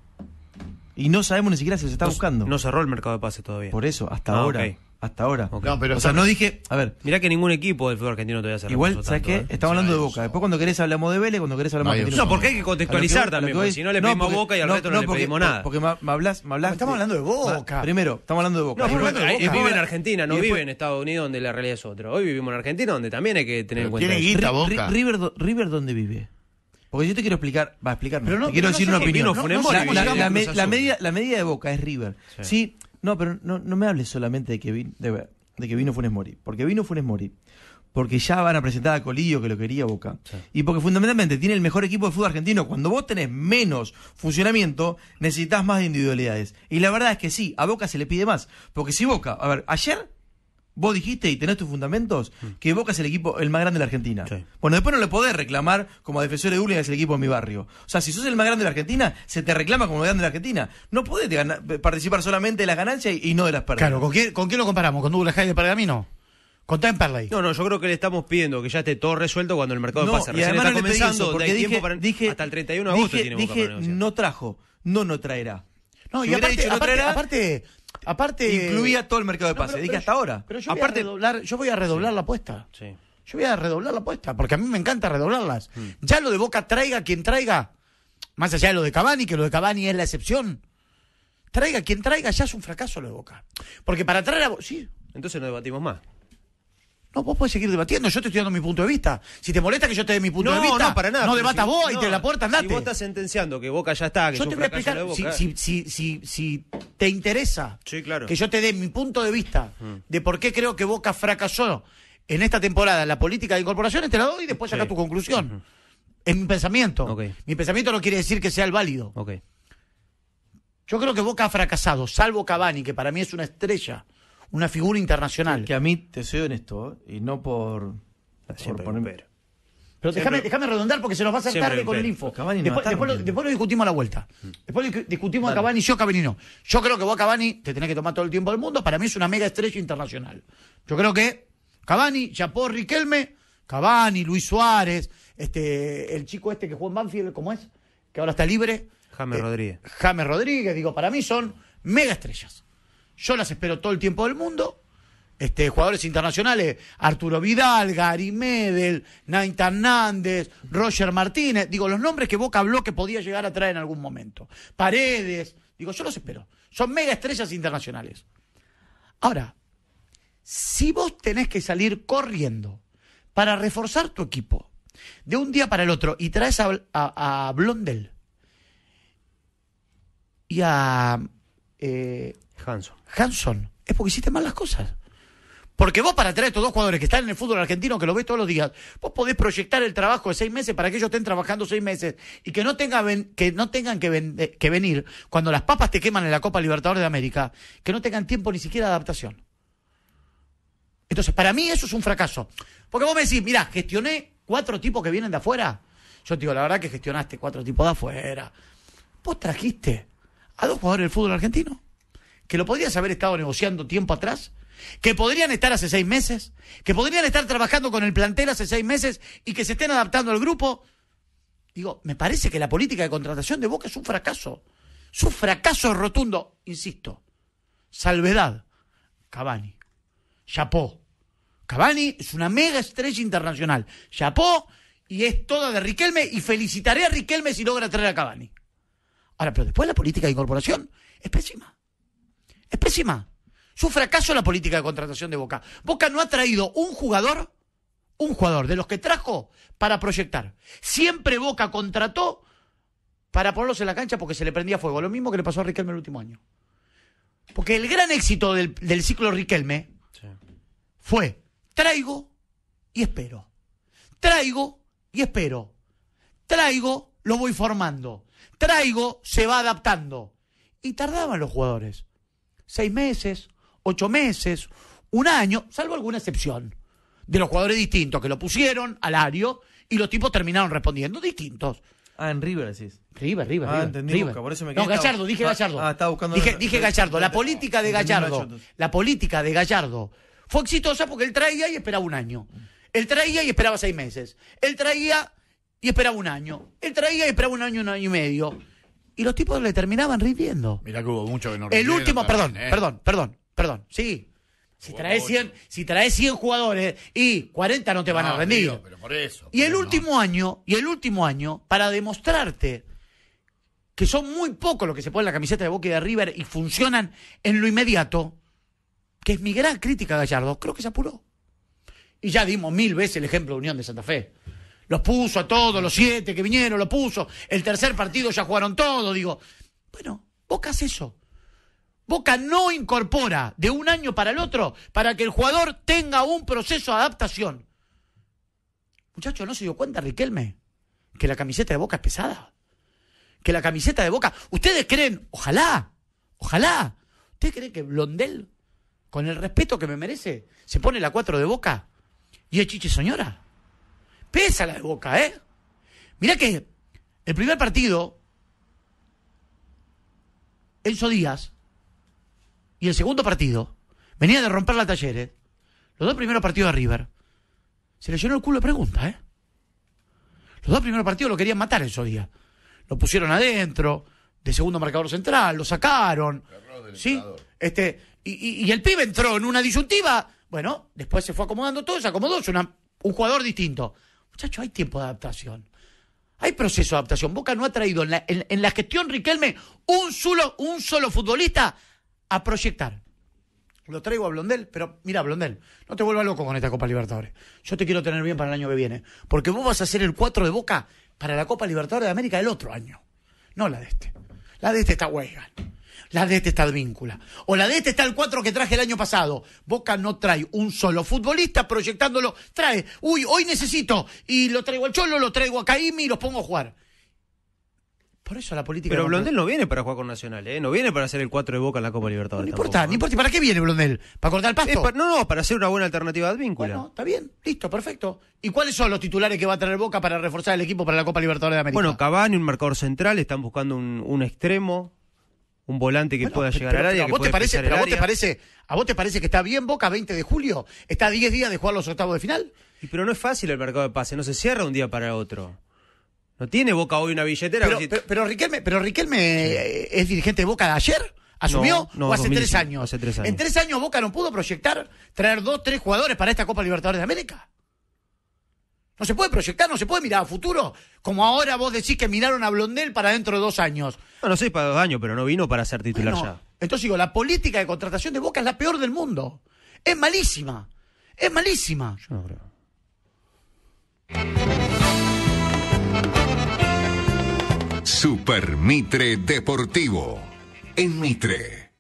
Y no sabemos ni siquiera si los está buscando. No cerró el mercado de pases todavía. Por eso, hasta ah, ahora hasta ahora. No, pero o sea, no dije. A ver. Mirá que ningún equipo del fútbol argentino todavía se Igual, ¿sabes qué? ¿eh? Estamos hablando de Boca. Después, cuando querés, hablamos de Vélez. Cuando querés, hablamos de no, no, porque hay que contextualizar también. Porque si no, le pedimos Boca y al resto no, le pedimos nada. Porque me hablas. Me estamos hablando de Boca. Primero, estamos hablando de Boca. No, vive en Argentina, no vive en Estados Unidos, donde la realidad es otra. Hoy vivimos en Argentina, donde también hay que tener en cuenta. Tiene guita, Boca. River, ¿dónde vive? Porque yo te quiero explicar, va a explicar, quiero decir una opinión. la, media de Boca es River. sí no, pero no, no me hables solamente de que, de, que vino Funes Mori. Porque vino Funes Mori. Porque ya van a presentar a Colillo que lo quería Boca. Y porque fundamentalmente tiene el mejor equipo de fútbol argentino. Cuando vos tenés menos funcionamiento, necesitas más individualidades. Y la verdad es que sí, a Boca se le pide más. Porque si Boca, a ver, ayer Vos dijiste y tenés tus fundamentos mm. que Boca el equipo el más grande de la Argentina. Bueno, después no le podés reclamar como defensor de Uli es el equipo de mi barrio. O sea, si sos el más grande de la Argentina, se te reclama como el grande de la Argentina. No podés eh, participar solamente de las ganancias y, no de las pérdidas. Claro, ¿con quién, lo comparamos? ¿Con Douglas Hayes de Pergamino? Con Temperley? No, no, yo creo que le estamos pidiendo que ya esté todo resuelto cuando el mercado no, pasa. Recién y está comenzando, porque dije, porque dije, hasta el 31 de agosto dije, tiene dije, No trajo, no no traerá. No, y aparte, dicho, aparte aparte. Incluía todo el mercado de pases, dije hasta ahora. yo aparte, voy a redoblar, yo voy a redoblar la apuesta. Sí. Yo voy a redoblar la apuesta, porque a mí me encanta redoblarlas. Mm. Ya lo de Boca traiga quien traiga, más allá de lo de Cavani, que lo de Cavani es la excepción. Traiga quien traiga, ya es un fracaso lo de Boca. Porque para traer a. Sí. Entonces no debatimos más. No, vos podés seguir debatiendo, yo te estoy dando mi punto de vista. Si te molesta que yo te dé mi punto de vista, no, para nada, debatas vos y te la puerta andate. Si vos estás sentenciando que Boca ya está, que yo te voy a explicar, si, te interesa que yo te dé mi punto de vista mm. de por qué creo que Boca fracasó en esta temporada en la política de incorporaciones, te la doy y después saca tu conclusión. Es mi pensamiento. Mi pensamiento no quiere decir que sea el válido. Yo creo que Boca ha fracasado, salvo Cavani, que para mí es una estrella una figura internacional. que a mí, te soy honesto, y no por, por ponerme... Pero, déjame, redondar porque se nos va a hacer tarde con el info. Después, lo, discutimos a la vuelta. Mm. Después discutimos a Cavani, yo a Cavani no. Yo creo que vos a Cavani te tenés que tomar todo el tiempo del mundo. Para mí es una mega estrella internacional. Yo creo que Cabani, Chapó, Riquelme, Cabani, Luis Suárez, este, el chico este que jugó en Banfield, ¿cómo es? Que ahora está libre. James eh, Rodríguez. James Rodríguez, digo, para mí son mega estrellas. Yo las espero todo el tiempo del mundo. Este, jugadores internacionales, Arturo Vidal, Gary Medel, Naita Hernández, Roger Martínez, digo, los nombres que Boca habló que podía llegar a traer en algún momento. Paredes, digo, yo los espero. Son mega estrellas internacionales. Ahora, si vos tenés que salir corriendo para reforzar tu equipo de un día para el otro y traes a, a, Blondel y a eh, Hanson. Hanson. Es porque hiciste mal las cosas. Porque vos para traer estos dos jugadores que están en el fútbol argentino, que lo ves todos los días, vos podés proyectar el trabajo de seis meses para que ellos estén trabajando seis meses y que no, que no tengan que, eh, que, venir cuando las papas te queman en la Copa Libertadores de América, que no tengan tiempo ni siquiera de adaptación. Entonces, para mí eso es un fracaso. Porque vos me decís, mirá, gestioné cuatro tipos que vienen de afuera. Yo te digo, la verdad que gestionaste cuatro tipos de afuera. Vos trajiste a dos jugadores del fútbol argentino que lo podrías haber estado negociando tiempo atrás, que podrían estar hace seis meses, que podrían estar trabajando con el plantel hace seis meses y que se estén adaptando al grupo. Digo, me parece que la política de contratación de Boca es un fracaso. Su un fracaso rotundo, insisto. Salvedad. Cabani. Chapó. Cavani es una mega estrella internacional. Chapó y es toda de Riquelme y felicitaré a Riquelme si logra traer a Cavani. Ahora, pero después la política de incorporación es pésima. Es pésima. Su fracaso fracaso la política de contratación de Boca. Boca no ha traído un jugador, un jugador de los que trajo para proyectar. Siempre Boca contrató para ponerlos en la cancha porque se le prendía fuego. Lo mismo que le pasó a Riquelme el último año. Porque el gran éxito del, ciclo Riquelme fue traigo y espero. Traigo y espero. Traigo, lo voy formando. Traigo, se va adaptando. Y tardaban los jugadores seis meses, ocho meses, un año, salvo alguna excepción de los jugadores distintos que lo pusieron al ario y los tipos terminaron respondiendo distintos. Ah, en River decís. River, River. Ah, entendí, por eso me quedé. No, Gallardo, dije Gallardo. Ah, estaba buscando. dije Gallardo. La política de Gallardo. La política de Gallardo fue exitosa porque él traía y esperaba un año. Él traía y esperaba seis meses. Él traía y esperaba un año. Él traía y esperaba un año, un año y medio y los tipos le terminaban rindiendo. Mira que hubo mucho que no El último, perdón, eh. perdón, perdón, perdón, sí. Si traes, 100, si traes 100 jugadores y 40 no te van a rendir. pero por eso, y el último año, y el último año, para demostrarte que son muy pocos los que se ponen la camiseta de Boca de River y funcionan en lo inmediato, que es mi gran crítica a Gallardo, creo que se apuró. Y ya dimos mil veces el ejemplo de Unión de Santa Fe los puso a todos, los siete que vinieron, los puso. El tercer partido ya jugaron todos. Digo, bueno, Boca hace eso. Boca no incorpora de un año para el otro para que el jugador tenga un proceso de adaptación. muchacho ¿no se dio cuenta, Riquelme? Que la camiseta de Boca es pesada. Que la camiseta de Boca... Ustedes creen, ojalá, ojalá. ¿Ustedes creen que Blondel, con el respeto que me merece, se pone la 4 de Boca y es chiche señora? Pesa la de Boca, ¿eh? Mirá que el primer partido, Enzo Díaz, y el segundo partido, venía de romper la Talleres, ¿eh? los dos primeros partidos de River, se le llenó el culo de preguntas, ¿eh? Los dos primeros partidos lo querían matar Enzo Díaz. Lo pusieron adentro, de segundo marcador central, lo sacaron. ¿sí? Este, y, el pibe entró en una disyuntiva. Bueno, después se fue acomodando todo, se acomodó, es un jugador distinto. Muchachos, hay tiempo de adaptación. Hay proceso de adaptación. Boca no ha traído en la, gestión Riquelme un solo, un solo futbolista a proyectar. Lo traigo a Blondel, pero mira, Blondel, no te vuelvas loco con esta Copa Libertadores. Yo te quiero tener bien para el año que viene. Porque vos vas a ser el 4 de Boca para la Copa Libertadores de América el otro año. No la de este. La de este está huelga la de este está víncula. O la de este está el 4 que traje el año pasado. Boca no trae un solo futbolista proyectándolo. Trae, uy, hoy necesito. Y lo traigo al Cholo, lo traigo a Caimi y los pongo a jugar. Por eso la política. Pero Blondel no viene para jugar con Nacional, ¿eh? No viene para hacer el 4 de boca en la Copa Libertadores. No importa, no ¿eh? importa. ¿Para qué viene Blondel? ¿Para cortar el pasto? no, no, para hacer una buena alternativa de vínculo. Bueno, está bien, listo, perfecto. ¿Y cuáles son los titulares que va a traer Boca para reforzar el equipo para la Copa Libertadores de América? Bueno, Cavani, un marcador central, están buscando un extremo un volante que pueda llegar al área. ¿a, vos te parece, a vos te parece, ¿A vos te parece que está bien Boca 20 de julio? ¿Está a 10 días de jugar los octavos de final? Y, pero no es fácil el mercado de pase, no se cierra un día para otro. No tiene Boca hoy una billetera. Pero, pero, Riquelme, pero Riquelme eh, es dirigente de Boca de ayer. ¿Asumió? ¿O hace tres años? Hace tres años. ¿En tres años Boca no pudo proyectar traer dos, tres jugadores para esta Copa Libertadores de América? No se puede proyectar, no se puede mirar a futuro. Como ahora vos decís que miraron a Blondel para dentro de dos años. No, no sé para dos años, pero no vino para ser titular ya. Entonces digo, la política de contratación de Boca es la peor del mundo. Es malísima. Es malísima. Yo no creo. Super Mitre Deportivo. En Mitre.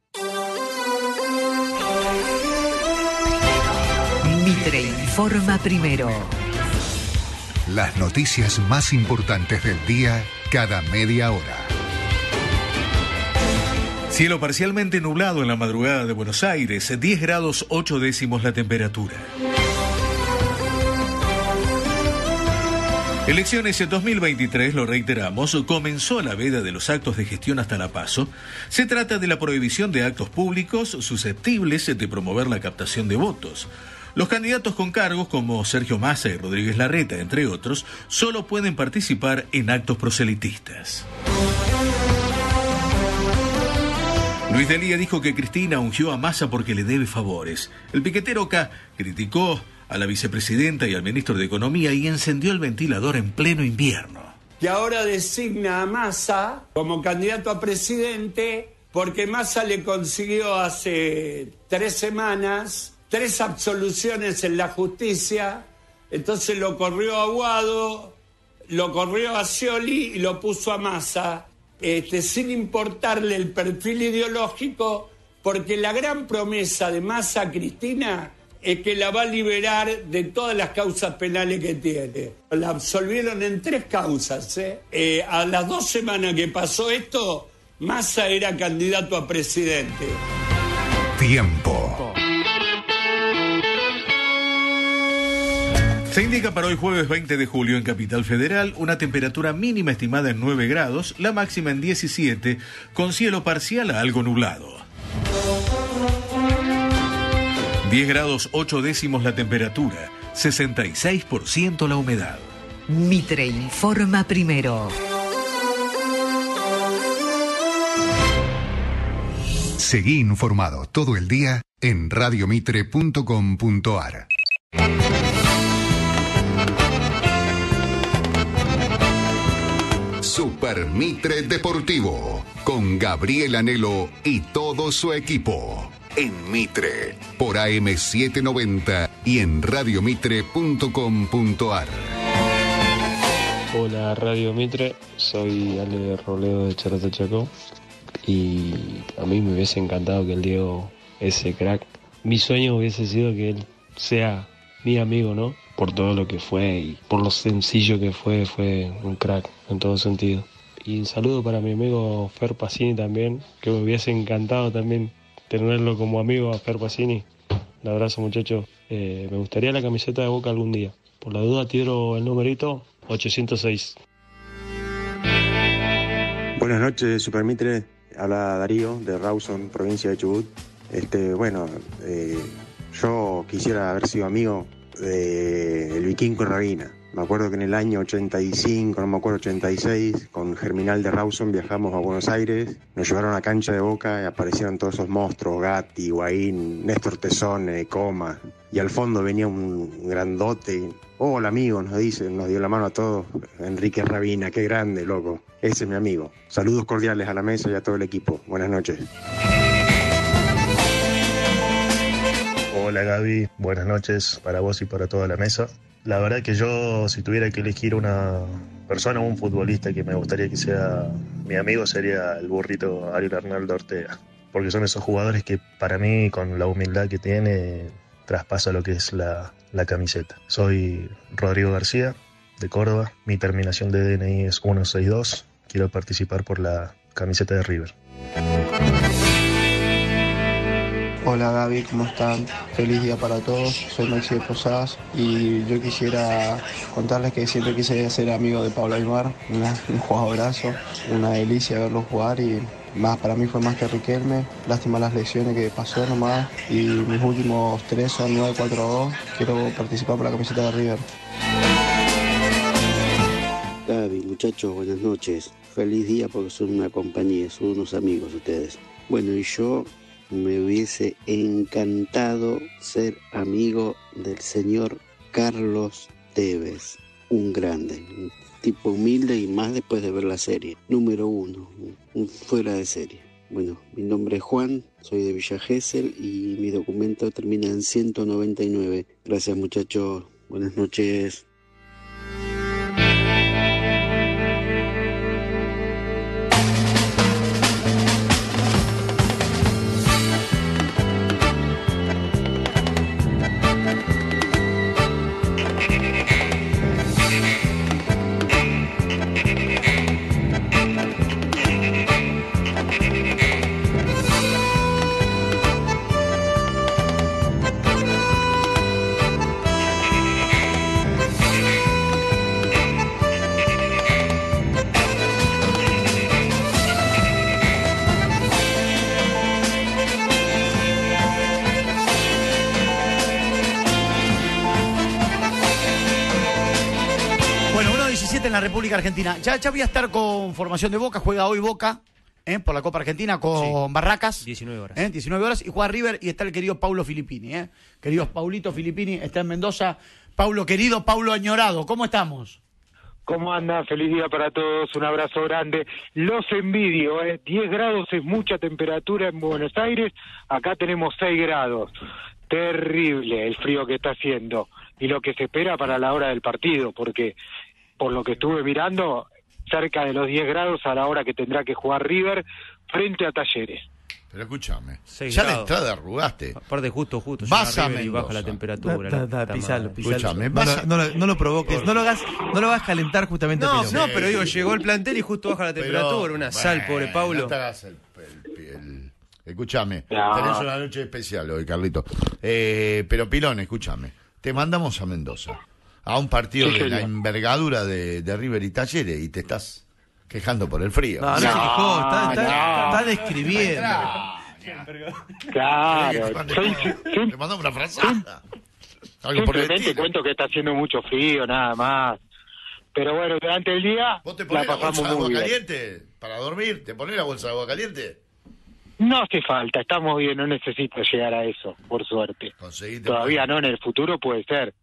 Mitre informa primero. Las noticias más importantes del día cada media hora. Cielo parcialmente nublado en la madrugada de Buenos Aires, 10 grados 8 décimos la temperatura. Elecciones 2023, lo reiteramos, comenzó la veda de los actos de gestión hasta la paso. Se trata de la prohibición de actos públicos susceptibles de promover la captación de votos. Los candidatos con cargos como Sergio Massa y Rodríguez Larreta, entre otros, solo pueden participar en actos proselitistas. Luis Delía dijo que Cristina ungió a Massa porque le debe favores. El piquetero K criticó a la vicepresidenta y al ministro de Economía y encendió el ventilador en pleno invierno. Y ahora designa a Massa como candidato a presidente porque Massa le consiguió hace tres semanas tres absoluciones en la justicia, entonces lo corrió a Guado, lo corrió a Scioli y lo puso a Massa, este, sin importarle el perfil ideológico, porque la gran promesa de Massa Cristina es que la va a liberar de todas las causas penales que tiene. La absolvieron en tres causas. ¿eh? Eh, a las dos semanas que pasó esto, Massa era candidato a presidente. Tiempo. Se indica para hoy jueves 20 de julio en Capital Federal una temperatura mínima estimada en 9 grados, la máxima en 17, con cielo parcial a algo nublado. 10 grados 8 décimos la temperatura, 66% la humedad. Mitre informa primero. Seguí informado todo el día en radiomitre.com.ar. Super Mitre Deportivo con Gabriel Anelo y todo su equipo. En Mitre por AM790 y en radiomitre.com.ar. Hola Radio Mitre, soy Ale Roleo de Charata Chaco y a mí me hubiese encantado que el Diego, ese crack, mi sueño hubiese sido que él sea mi amigo, ¿no? Por todo lo que fue y por lo sencillo que fue, fue un crack en todo sentido. Y un saludo para mi amigo Fer Pacini también, que me hubiese encantado también tenerlo como amigo a Fer Pacini. Un abrazo muchacho eh, me gustaría la camiseta de Boca algún día. Por la duda tiro el numerito 806. Buenas noches, Supermitre. Habla Darío de Rawson, provincia de Chubut. Este, bueno, eh, yo quisiera haber sido amigo del el vikingo Rabina me acuerdo que en el año 85, no me acuerdo, 86, con Germinal de Rawson viajamos a Buenos Aires, nos llevaron a cancha de boca y aparecieron todos esos monstruos, Gatti, Guaín, Néstor Tesone, Coma. Y al fondo venía un grandote. hola amigo, nos dice, nos dio la mano a todos. Enrique Rabina, qué grande, loco. Ese es mi amigo. Saludos cordiales a la mesa y a todo el equipo. Buenas noches. Hola Gaby, buenas noches para vos y para toda la mesa. La verdad que yo, si tuviera que elegir una persona o un futbolista que me gustaría que sea mi amigo, sería el burrito Ariel Arnaldo Ortega. Porque son esos jugadores que para mí, con la humildad que tiene, traspasa lo que es la, la camiseta. Soy Rodrigo García, de Córdoba. Mi terminación de DNI es 162. Quiero participar por la camiseta de River. Hola Gaby, ¿cómo están? Feliz día para todos. Soy Maxi de Posadas y yo quisiera contarles que siempre quise ser amigo de Pablo Aymar, un jugadorazo, una delicia verlo jugar y más para mí fue más que Riquelme. Lástima las lesiones que pasó nomás y mis últimos tres son 9-4-2. Quiero participar por la camiseta de River. Gaby, muchachos, buenas noches. Feliz día porque son una compañía, son unos amigos ustedes. Bueno, y yo me hubiese encantado ser amigo del señor Carlos Tevez, un grande, un tipo humilde y más después de ver la serie. Número uno, fuera de serie. Bueno, mi nombre es Juan, soy de Villa Gesell y mi documento termina en 199. Gracias muchachos, buenas noches. Argentina. Ya, ya voy a estar con formación de Boca, juega hoy Boca. ¿eh? por la Copa Argentina con Barracas. 19 horas. ¿eh? 19 horas. Y juega River y está el querido Paulo Filippini. ¿eh? Queridos Paulito Filippini, está en Mendoza. Paulo querido, Paulo añorado, ¿cómo estamos? ¿Cómo anda? Feliz día para todos, un abrazo grande. Los envidio, ¿eh? 10 grados es mucha temperatura en Buenos Aires, acá tenemos 6 grados. Terrible el frío que está haciendo y lo que se espera para la hora del partido, porque por lo que estuve mirando, cerca de los 10 grados a la hora que tendrá que jugar River frente a Talleres. Pero escúchame, ya la entrada arrugaste. Aparte, justo, justo. Vas baja la temperatura. no, lo provoques, no lo hagas, no lo a calentar justamente. No, no, pero digo, llegó el plantel y justo baja la temperatura, una sal, pobre Pablo. Escúchame, tenés una noche especial hoy, Carlito. Eh, pero Pilón, escúchame, te mandamos a Mendoza a un partido de la envergadura de, River y Talleres y te estás quejando por el frío. No, no, está, describiendo. claro, te una Simplemente cuento que está haciendo mucho frío, nada más. Pero bueno, durante el día ¿Vos te ponés la, bolsa de agua caliente para dormir? ¿Te ponés la bolsa de agua caliente? No hace falta, estamos bien, no necesito llegar a eso, por suerte. Todavía no, en el futuro puede ser.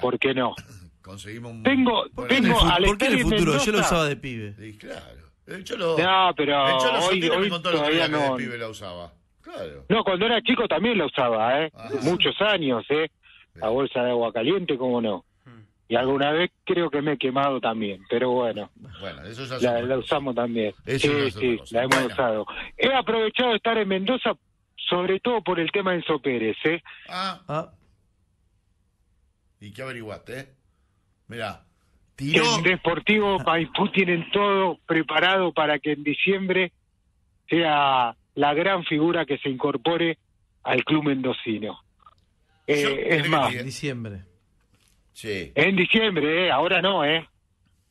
¿Por qué no? Conseguimos Tengo, tengo ¿Por qué en el futuro? Yo lo usaba de pibe. Sí, claro. hecho lo. no, pero hoy, todavía no. de pibe la usaba. Claro. No, cuando era chico también la usaba, ¿eh? Ah. Muchos años, ¿eh? La bolsa de agua caliente, ¿cómo no? Hmm. Y alguna vez creo que me he quemado también, pero bueno. Bueno, eso ya la, usamos también. sí, sí, la hemos usado. He aprovechado de estar en Mendoza, sobre todo por el tema de Enzo Pérez, ¿eh? Ah, ah. ¿Y qué averiguaste? Mira, tiró. un Deportivo Maipú tienen todo preparado para que en diciembre sea la gran figura que se incorpore al club mendocino. Eh, es más, en diciembre. Sí. En diciembre, eh, ahora no, ¿eh?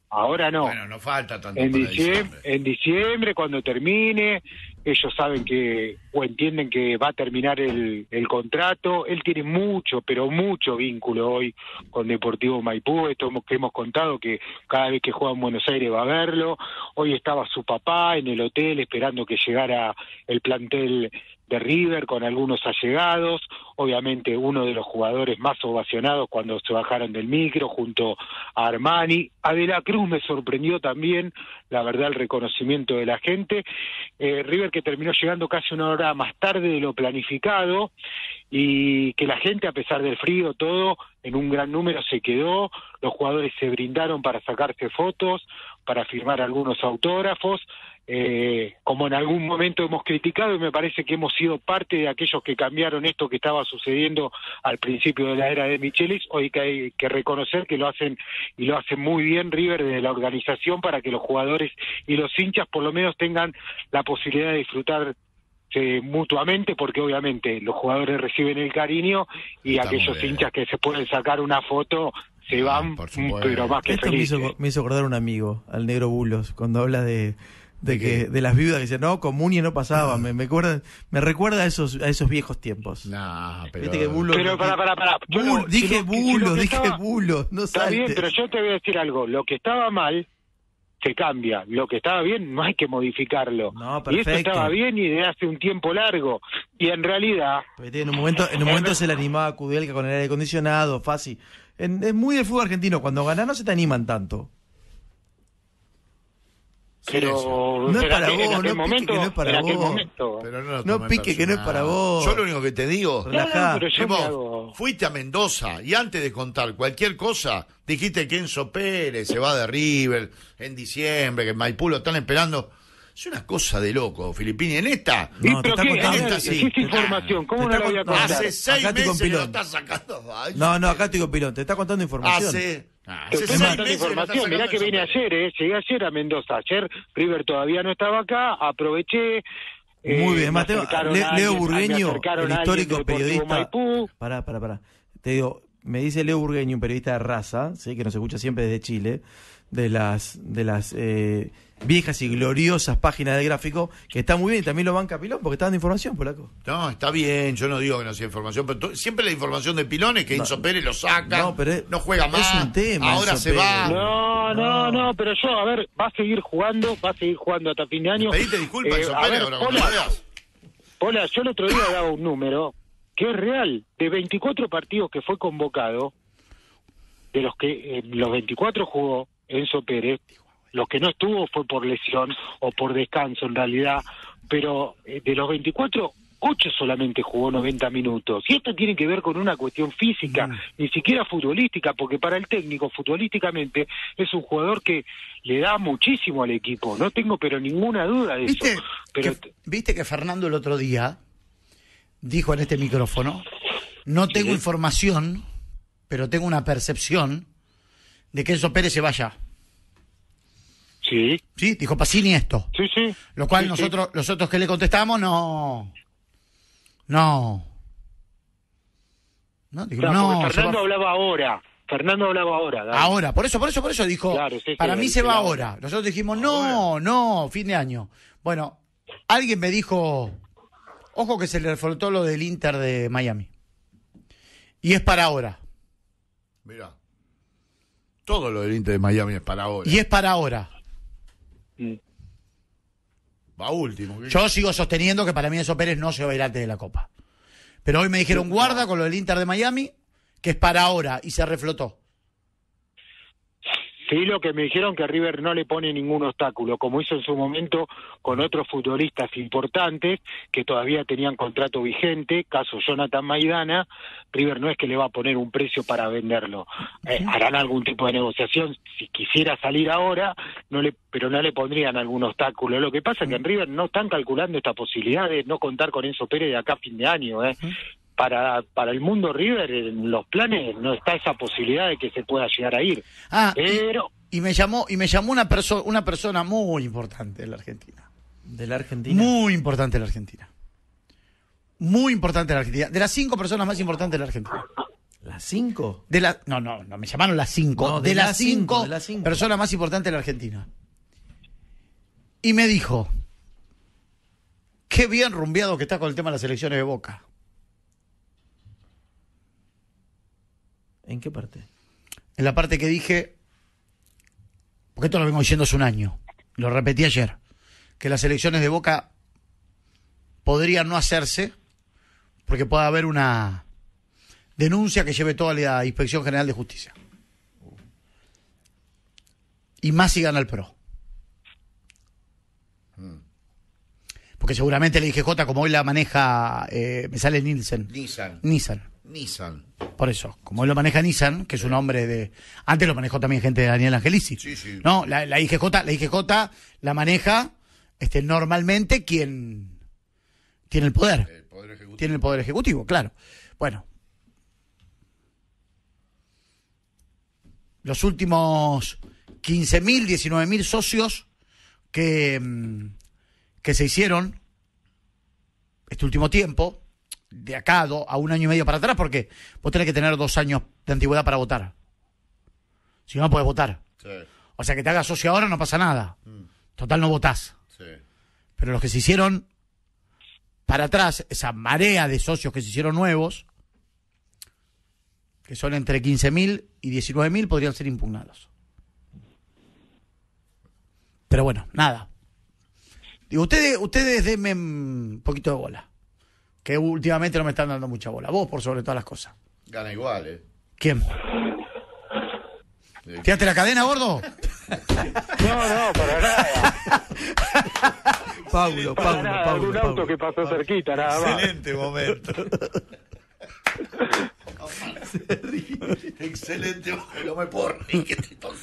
Ahora no. Bueno, no falta tanto. En, diciembre, en diciembre, cuando termine, ellos saben que o entienden que va a terminar el, el contrato. Él tiene mucho, pero mucho vínculo hoy con Deportivo Maipú. Esto que hemos contado, que cada vez que juega en Buenos Aires va a verlo. Hoy estaba su papá en el hotel esperando que llegara el plantel de River con algunos allegados, obviamente uno de los jugadores más ovacionados cuando se bajaron del micro junto a Armani. A De Cruz me sorprendió también, la verdad, el reconocimiento de la gente. Eh, River que terminó llegando casi una hora más tarde de lo planificado y que la gente, a pesar del frío, todo, en un gran número se quedó, los jugadores se brindaron para sacarse fotos, para firmar algunos autógrafos, eh, como en algún momento hemos criticado y me parece que hemos sido parte de aquellos que cambiaron esto que estaba sucediendo al principio de la era de Michelis, hoy que hay que reconocer que lo hacen y lo hacen muy bien River desde la organización para que los jugadores y los hinchas por lo menos tengan la posibilidad de disfrutar eh, mutuamente porque obviamente los jugadores reciben el cariño y aquellos hinchas que se pueden sacar una foto se ah, van, pero más que Me me hizo acordar un amigo, al negro Bulos, cuando habla de de que de las viudas que dicen no, y no pasaba, ah. me, recuerda, me recuerda a esos, a esos viejos tiempos. pero... bulo, pero para, para, para. Bulo, dije bulo dije Está bien, pero yo te voy a decir algo, lo que estaba mal se cambia, lo que estaba bien no hay que modificarlo. No, y esto estaba bien y de hace un tiempo largo, y en realidad... en un momento, en un momento se le animaba a Kudelka con el aire acondicionado, fácil. Es muy de fútbol argentino, cuando ganás no se te animan tanto. Pero no es para vos, no pique que no es para vos. no, no pique que no es para vos. Yo lo único que te digo, fuiste a Mendoza y antes de contar cualquier cosa, dijiste que Enzo Pérez se va de River en diciembre, que en Maipú lo están esperando. Es una cosa de loco, Filipini. En esta. No, está Esta, sí. información. ¿Cómo la voy a contar? Hace seis meses lo estás sacando. Ay, no, no, acá estoy con Pilón. Te está contando información. Hace Ah, es información, mirá que vine ayer, eh, llegué ayer a Mendoza. Ayer River todavía no estaba acá, aproveché. Eh, Muy bien, Mateo. Ah, Leo Burgueño, el histórico periodista. Pará, pará, pará. Te digo, me dice Leo Burgueño, un periodista de raza, ¿sí? que nos escucha siempre desde Chile, de las, de las eh, viejas y gloriosas páginas de gráfico, que está muy bien y también lo banca Pilón porque está dando información, Polaco. No, está bien, yo no digo que no sea información, pero siempre la información de Pilón es que Enzo Pérez lo saca, no, pero no juega más, un tema, ahora se va. No, no, no, pero yo, a ver, va a seguir jugando, va a seguir jugando hasta fin de año. Pediste disculpas, eh, Enzo Pérez, hola, hola, yo el otro día daba un número que es real, de 24 partidos que fue convocado, de los que los 24 jugó Enzo Pérez, los que no estuvo fue por lesión o por descanso en realidad, pero eh, de los 24, 8 solamente jugó 90 minutos. Y esto tiene que ver con una cuestión física, mm. ni siquiera futbolística, porque para el técnico futbolísticamente es un jugador que le da muchísimo al equipo. No tengo pero ninguna duda de eso. Viste que Fernando el otro día dijo en este micrófono, no tengo información, pero tengo una percepción de que Enzo Pérez se vaya. Sí. dijo Pacini esto. Lo cual nosotros, los nosotros que le contestamos, no. No. No, Fernando hablaba ahora. Fernando hablaba ahora. Ahora, por eso, por eso, por eso dijo, para mí se va ahora. Nosotros dijimos, no, no, fin de año. Bueno, alguien me dijo, ojo que se le reflotó lo del Inter de Miami. Y es para ahora. Mira. Todo lo del Inter de Miami es para ahora. Y es para ahora. Mm. Va último. Yo sigo sosteniendo que para mí eso Pérez no se va a ir antes de la Copa. Pero hoy me dijeron guarda con lo del Inter de Miami, que es para ahora, y se reflotó. Sí, lo que me dijeron que River no le pone ningún obstáculo, como hizo en su momento con otros futbolistas importantes que todavía tenían contrato vigente, caso Jonathan Maidana, River no es que le va a poner un precio para venderlo. Eh, harán algún tipo de negociación, si quisiera salir ahora, no le, pero no le pondrían algún obstáculo. Lo que pasa es que en River no están calculando esta posibilidad de no contar con Enzo Pérez de acá a fin de año. Eh para, el mundo River, eh, en los planes no está esa posibilidad de que se pueda llegar a ir. Ah, Pero... y, me llamó, y me llamó una, persona una persona muy importante de la Argentina. ¿De la Argentina? Muy importante de la Argentina. Muy importante de la Argentina. De las cinco personas más importantes de la Argentina. ¿Las cinco? De la, no, no, no, me llamaron las cinco. de, las, cinco, personas más importantes de la Argentina. Y me dijo, qué bien rumbeado que está con el tema de las elecciones de Boca. ¿En qué parte? En la parte que dije, porque esto lo vengo diciendo hace un año, lo repetí ayer, que las elecciones de Boca podrían no hacerse porque pueda haber una denuncia que lleve toda la Inspección General de Justicia. Y más si gana el PRO. Mm. Porque seguramente el IGJ, como hoy la maneja, eh, me sale Nielsen. Nissan. Nissan Nissan. Por eso, como él lo maneja Nissan, que es un hombre de... Antes lo manejó también gente de Daniel Angelici. Sí, sí. No, la, la, IGJ, la IGJ la maneja este, normalmente quien tiene el poder. El poder ejecutivo. Tiene el poder ejecutivo, claro. Bueno. Los últimos 15.000, 19.000 socios que, mm, que se hicieron este último tiempo de acá a, un año y medio para atrás, porque vos tenés que tener dos años de antigüedad para votar. Si no, puedes votar. O sea, que te hagas socio ahora no pasa nada. Mm. Total, no votás. Pero los que se hicieron para atrás, esa marea de socios que se hicieron nuevos, que son entre 15.000 y 19.000, podrían ser impugnados. Pero bueno, nada. Digo, ustedes, ustedes denme un poquito de bola que últimamente no me están dando mucha bola. Vos, por sobre todas las cosas. Gana igual, ¿eh? ¿Quién? de la cadena, gordo? No, no, para nada. Paulo, Paulo, Pablo. Paulo, auto que pasó cerquita, nada más. Excelente momento. Excelente, no me puedo ni que ¿Estás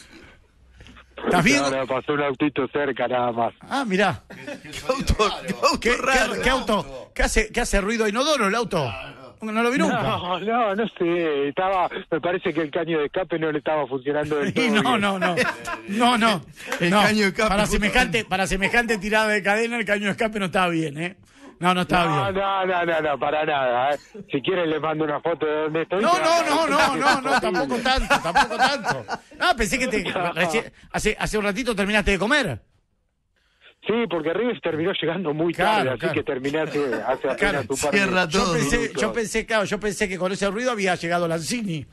bien? pasó un autito cerca nada más. Ah, mirá. Qué, auto, qué, qué auto, ¿Qué hace, qué hace ruido inodoro el auto? No lo vi nunca. No, no, no sé. Estaba, me parece que el caño de escape no le estaba funcionando del todo. no, no, no. No, no. El caño de escape. Para semejante, para semejante tirada de cadena, el caño de escape no estaba bien, ¿eh? No, no estaba bien. No, no, no, no, para nada. ¿eh? Si quieres les mando una foto de dónde estoy. No, no, no, no, no, no, tampoco tanto, tampoco tanto. No, ah, pensé que te, hace, hace un ratito terminaste de comer. Sí, porque Rives terminó llegando muy tarde, así que terminé hace, apenas yo pensé, yo pensé que con ese ruido había llegado Lanzini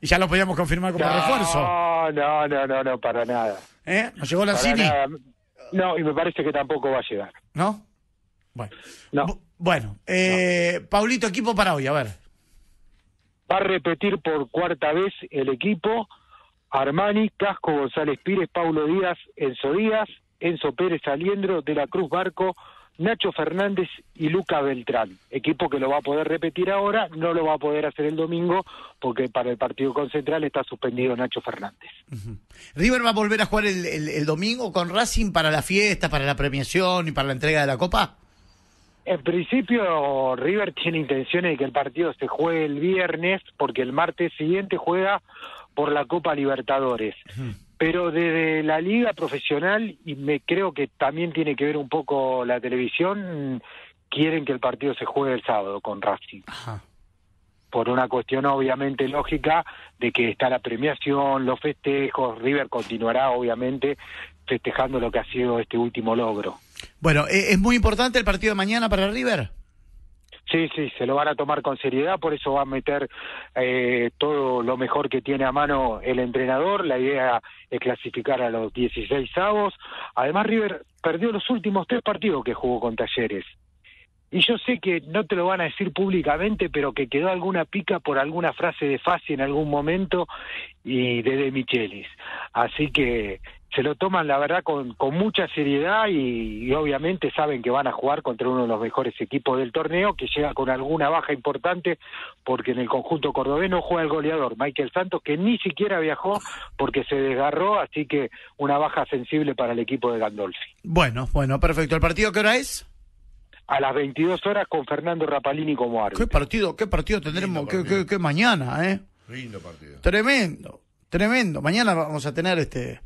y ya lo podíamos confirmar como refuerzo. No, no, no, no, para nada. ¿Eh? ¿No llegó Lanzini? No, y me parece que tampoco va a llegar. ¿No? Bueno. Bueno, eh, Paulito, equipo para hoy, a ver. Va a repetir por cuarta vez el equipo. Armani, Casco, González Pires, Paulo Díaz, Enzo Díaz, Enzo Pérez Aliendro, De la Cruz Barco, Nacho Fernández y Luca Beltrán. Equipo que lo va a poder repetir ahora, no lo va a poder hacer el domingo porque para el partido con Central está suspendido Nacho Fernández. ¿River va a volver a jugar el, domingo con Racing para la fiesta, para la premiación y para la entrega de la Copa? En principio, River tiene intenciones de que el partido se juegue el viernes porque el martes siguiente juega por la Copa Libertadores. Pero desde la liga profesional, y me creo que también tiene que ver un poco la televisión, quieren que el partido se juegue el sábado con Racing. Por una cuestión obviamente lógica de que está la premiación, los festejos, River continuará obviamente festejando lo que ha sido este último logro. Bueno, ¿e-, ¿es muy importante el partido de mañana para River? Sí, sí, se lo van a tomar con seriedad, por eso va a meter eh, todo lo mejor que tiene a mano el entrenador. La idea es clasificar a los 16 avos. Además, River perdió los últimos tres partidos que jugó con Talleres. Y yo sé que no te lo van a decir públicamente, pero que quedó alguna pica por alguna frase de Fassi en algún momento y de De Michelis. Así que se lo toman, la verdad, con, con mucha seriedad y, obviamente saben que van a jugar contra uno de los mejores equipos del torneo, que llega con alguna baja importante, porque en el conjunto cordobés juega el goleador, Michael Santos, que ni siquiera viajó porque se desgarró, así que una baja sensible para el equipo de Gandolfi. Bueno, bueno, perfecto. ¿El partido qué hora es? a las 22 horas con Fernando Rapalini como árbitro. ¿Qué partido, qué partido tendremos? qué, qué mañana, eh? Lindo partido. Tremendo, tremendo. Mañana vamos a tener este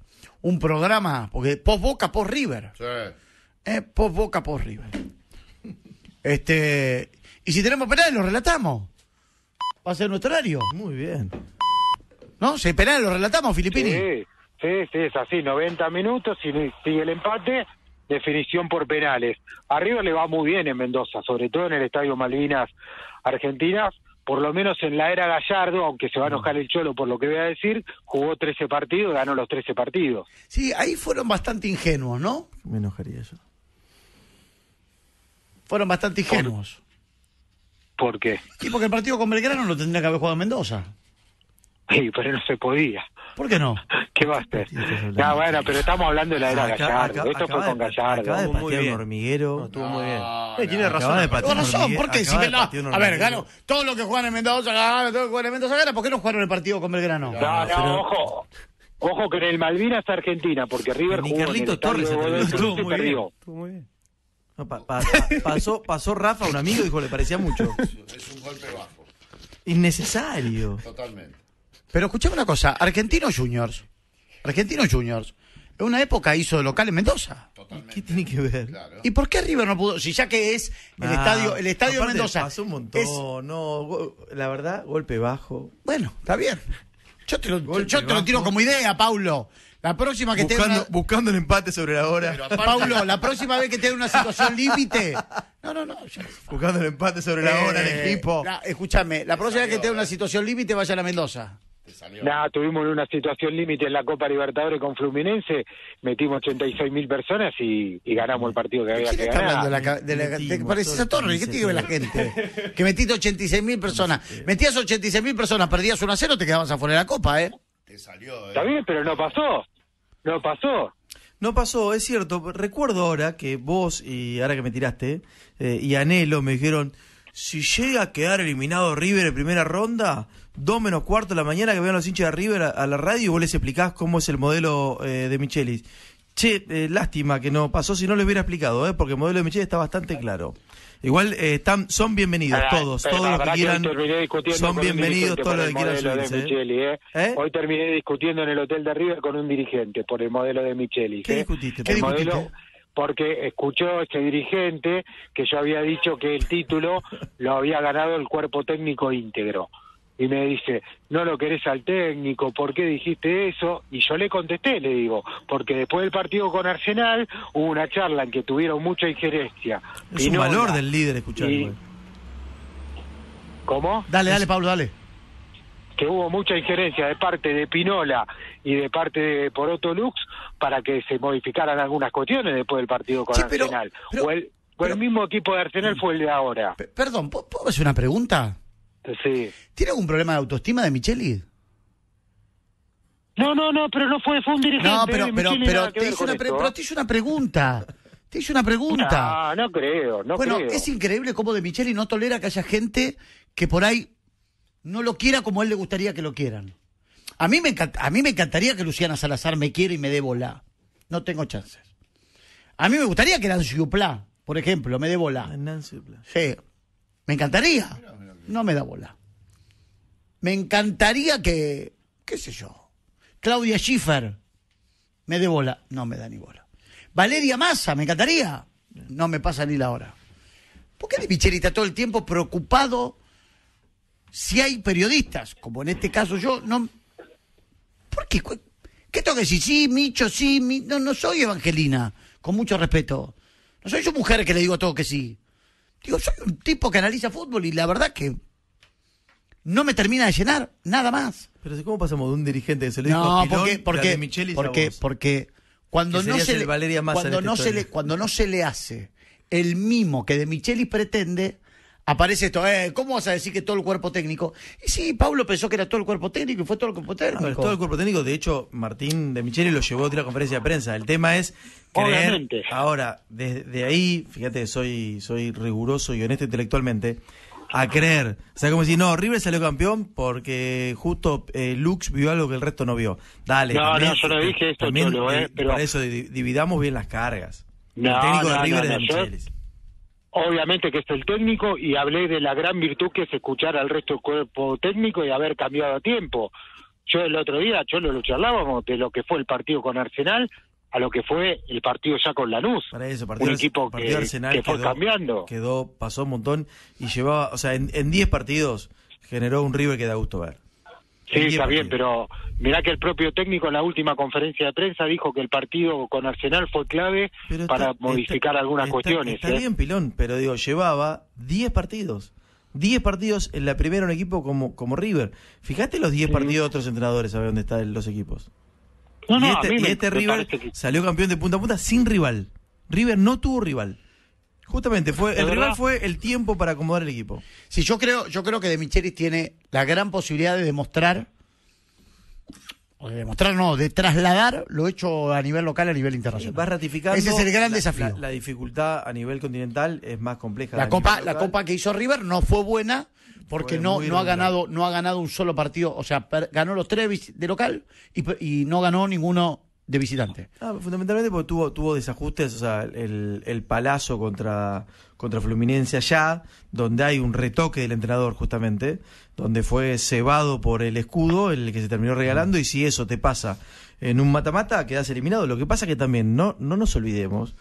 un programa, porque post Boca, post River. Sí. Eh, post Boca, post River. Este, y si tenemos penales, lo relatamos. Va a ser nuestro horario. Muy bien. ¿No? Si hay penales, lo relatamos, Filipini. Sí, sí, sí, es así. 90 minutos, sigue el empate, definición por penales. arriba le va muy bien en Mendoza, sobre todo en el Estadio Malvinas Argentinas por lo menos en la era Gallardo, aunque se va a enojar el Cholo por lo que voy a decir, jugó 13 partidos, ganó los 13 partidos. Sí, ahí fueron bastante ingenuos, ¿no? Me enojaría eso. Fueron bastante ingenuos. ¿Por, qué? Y porque el partido con Belgrano lo tendría que haber jugado Mendoza. Sí, pero no se podía. ¿Por qué no? ¿Qué va a hacer? No, bueno, pero estamos hablando de la era ah, Gallardo. Esto fue con Gallardo. Acaba de patear un hormiguero. No, estuvo muy bien. tiene razón. De patear razón, ¿por qué? Si la... A ver, gano. todos los que juegan en Mendoza ganan, todos los que juegan en Mendoza ganan, ¿por qué no jugaron el partido con Belgrano? No, no, ojo. Ojo que en el Malvinas Argentina, porque River jugó en el Torres estuvo muy bien. Estuvo muy bien. pasó, pasó Rafa, un amigo, dijo, le parecía mucho. Es un golpe bajo. Innecesario. Totalmente. Pero escuchame una cosa, Argentinos Juniors, Argentinos Juniors, en una época hizo local en Mendoza. Totalmente. ¿Qué tiene que ver? ¿Y por qué River no pudo? Si ya que es el ah, estadio, el estadio Mendoza. no, la verdad, golpe bajo. Bueno, está bien. Yo te lo, tiro como idea, Paulo. La próxima que buscando, Buscando el empate sobre la hora. Paulo, la próxima vez que tenga una situación límite. No, no, no. Buscando el empate sobre la hora, el eh, equipo. escúchame, la próxima vez que tenga una eh. situación límite, vaya a la Mendoza. Nada, tuvimos una situación límite en la Copa Libertadores con Fluminense, metimos 86 mil personas y, ganamos el partido que había que ganar. ¿qué te digo de la gente? Que metiste 86 mil personas. Metías 86 mil personas, perdías 1 a 0, te quedabas afuera de la Copa, ¿eh? Te salió, ¿eh? Está bien, pero no pasó. No pasó. No pasó, es cierto. Recuerdo ahora que vos, y ahora que me tiraste, eh, y Anhelo me dijeron, si llega a quedar eliminado River en primera ronda, dos menos cuarto de la mañana que vean los hinchas de River a, la radio y vos les explicás cómo es el modelo eh, de Michelis. Che, eh, lástima que no pasó si no lo hubiera explicado, ¿eh? porque el modelo de Michelis está bastante claro. Igual eh, están, son bienvenidos todos, todos los que quieran. Son bienvenidos todos los que quieran Hoy terminé discutiendo en el hotel de River con un dirigente por el modelo de Michelis. ¿Qué discutiste? porque escuchó este dirigente que yo había dicho que el título lo había ganado el cuerpo técnico íntegro y me dice, no lo querés al técnico, ¿por qué dijiste eso? Y yo le contesté, le digo, porque después del partido con Arsenal hubo una charla en que tuvieron mucha injerencia. Es un valor del líder escuchar. ¿Cómo? Dale, dale, Pablo, dale. Que hubo mucha injerencia de parte de Pinola y de parte de Poroto Lux para que se modificaran algunas cuestiones después del partido con Arsenal. o el, mismo equipo de Arsenal fue el de ahora. Perdón, ¿puedo hacer una pregunta? ¿Tiene algún problema de autoestima de Micheli? No, no, no, pero no fue, fue un dirigente. No, pero, pero, pero, te hice, ¿eh? una pregunta. Te hice una pregunta. No, no creo, no bueno, es increíble cómo De Micheli no tolera que haya gente que por ahí no lo quiera como él le gustaría que lo quieran. A mí me, a mí me encantaría que Luciana Salazar me quiera y me dé bola. No tengo chances. A mí me gustaría que Nancy Uplá, por ejemplo, me dé bola. Nancy Uplá. Sí, me encantaría no me da bola. Me encantaría que, qué sé yo, Claudia Schiffer me dé bola, no me da ni bola. Valeria Massa, me encantaría, no me pasa ni la hora. ¿Por qué de todo el tiempo preocupado si hay periodistas, como en este caso yo, no... ¿Por qué? ¿Qué tengo que decir? Sí, Micho, sí, no, no soy evangelina, con mucho respeto. No soy yo mujer que le digo a todo que sí. Digo, soy un tipo que analiza fútbol y la verdad que no me termina de llenar, nada más. Pero ¿cómo pasamos de un dirigente de se a porque, de porque, porque cuando no se le cuando no se le cuando no se le hace el mimo que de Michelis pretende, aparece esto, eh, ¿cómo vas a decir que todo el cuerpo técnico? Y sí, Pablo pensó que era todo el cuerpo técnico y fue todo el cuerpo técnico. todo el cuerpo técnico, de hecho, Martín de Micheli lo llevó a otra conferencia de prensa. El tema es creer. Ahora, desde ahí, fíjate, soy, soy riguroso y honesto intelectualmente. A creer. O sea, como decir, no, River salió campeón porque justo eh, Lux vio algo que el resto no vio. Dale. No, no, yo no dije esto, eh, eh, Para eso, dividamos bien las cargas. técnico de River no, es obviamente que es el técnico y hablé de la gran virtud que es escuchar al resto del cuerpo técnico y haber cambiado a tiempo. Yo el otro día, yo lo charlábamos de lo que fue el partido con Arsenal a lo que fue el partido ya con Lanús. Para un equipo que, que, fue cambiando. Quedó, pasó un montón y llevaba, o sea, en 10 partidos generó un River que da gusto ver. Sí, está bien, pero mirá que el propio técnico en la última conferencia de prensa dijo que el partido con Arsenal fue clave para modificar algunas cuestiones. Está ¿eh? bien, Pilón, pero digo, llevaba 10 partidos. 10 partidos en la primera un equipo como, como River. Fíjate los 10 partidos de otros entrenadores, a ver dónde están los equipos. y este, este River salió campeón de punta a punta sin rival. River no tuvo rival. Justamente, fue, el rival fue el tiempo para acomodar el equipo. Sí, yo creo, yo creo que De tiene la gran posibilidad de demostrar, o de demostrar, no, de trasladar lo hecho a nivel local a nivel internacional. Va a ratificando. Ese es el gran desafío. La, dificultad a nivel continental es más compleja. La copa, la copa que hizo River no fue buena porque no, no ha ganado, no ha ganado un solo partido. O sea, ganó los tres de local y no ganó ninguno de visitante. Ah, fundamentalmente porque tuvo, tuvo desajustes, o sea, el, el palazo contra, contra Fluminense allá, donde hay un retoque del entrenador justamente, donde fue cebado por el escudo, el que se terminó regalando, y si eso te pasa en un mata-mata, quedas eliminado. Lo que pasa que también, no, no nos olvidemos,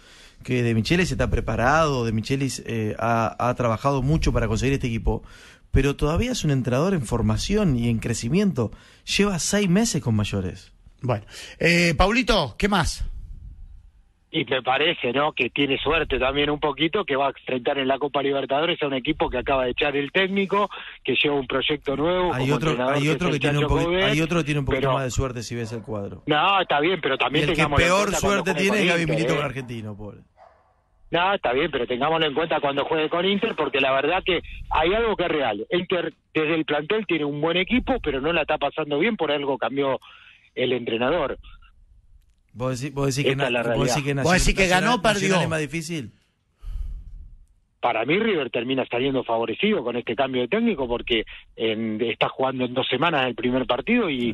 que De Michelis está preparado, De Michelis eh, ha, ha, trabajado mucho para conseguir este equipo, pero todavía es un entrenador en formación y en crecimiento. Lleva seis meses con mayores. Bueno, eh, Paulito, ¿qué más? Y me parece, ¿no? Que tiene suerte también un poquito, que va a enfrentar en la Copa Libertadores a un equipo que acaba de echar el técnico, que lleva un proyecto nuevo. Hay otro, que, tiene un poco poquito más de suerte si ves el cuadro. No, está bien, pero también. el que peor suerte tiene es Gaby Milito con ¿eh? Argentino, Paul. No, está bien, pero tengámoslo en cuenta cuando juegue con Inter, porque la verdad que hay algo que es real. Inter desde el plantel tiene un buen equipo, pero no la está pasando bien, por algo cambió el entrenador. ¿Vos decís, que, ganó, perdió? es más difícil? para mí River termina saliendo favorecido con este cambio de técnico porque está jugando en dos semanas el primer partido y,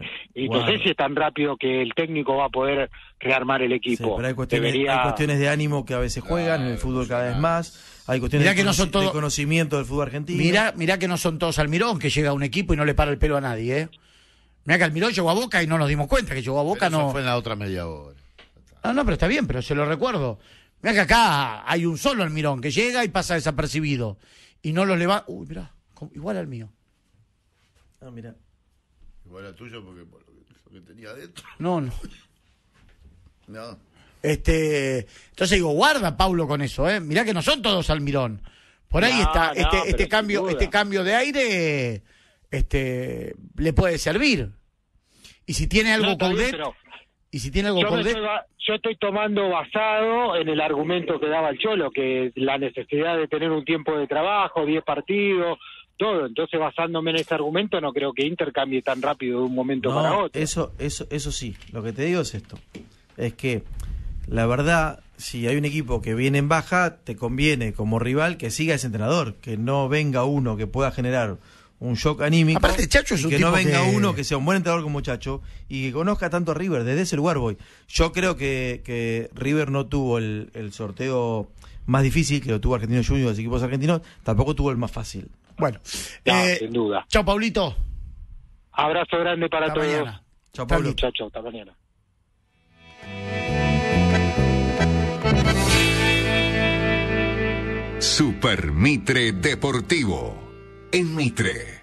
no sé si es tan rápido que el técnico va a poder rearmar el equipo. pero hay cuestiones, de ánimo que a veces juegan, en el fútbol cada vez más. Hay cuestiones de, conocimiento del fútbol argentino. Mirá, mirá que no son todos Almirón, que llega a un equipo y no le para el pelo a nadie. ¿eh? Mira que Almirón llegó a Boca y no nos dimos cuenta que llegó a Boca. no fue en la otra media hora. No, no, pero está bien, pero se lo recuerdo. Mira que acá hay un solo Almirón que llega y pasa desapercibido. Y no los levanta. Uy, mirá, igual al mío. Ah, mirá. Igual al tuyo porque por lo, que, tenía dentro No, no. no. Este, entonces digo, guarda Pablo, con eso, ¿eh? Mirá que no son todos Almirón. Por ahí está este, este cambio, este cambio de aire este, le puede servir. Y si tiene algo no, y si tiene algo yo, estoy, yo estoy tomando basado en el argumento que daba el Cholo, que la necesidad de tener un tiempo de trabajo, 10 partidos, todo. Entonces, basándome en ese argumento, no creo que intercambie tan rápido de un momento para otro. Eso, eso, eso sí. Lo que te digo es esto: es que la verdad, si hay un equipo que viene en baja, te conviene como rival que siga ese entrenador, que no venga uno que pueda generar un shock anímico. Aparte, Chacho es un que no venga uno que sea un buen entrenador como Chacho y que conozca tanto a River. Desde ese lugar voy. Yo creo que, que River no tuvo el, el, sorteo más difícil que lo tuvo Argentino Junior, los equipos argentinos. Tampoco tuvo el más fácil. Bueno, eh, sin duda. Chao, Paulito. Abrazo grande para todos. Chao, Paulito Chao, Hasta mañana. Super Mitre Deportivo en Mitre.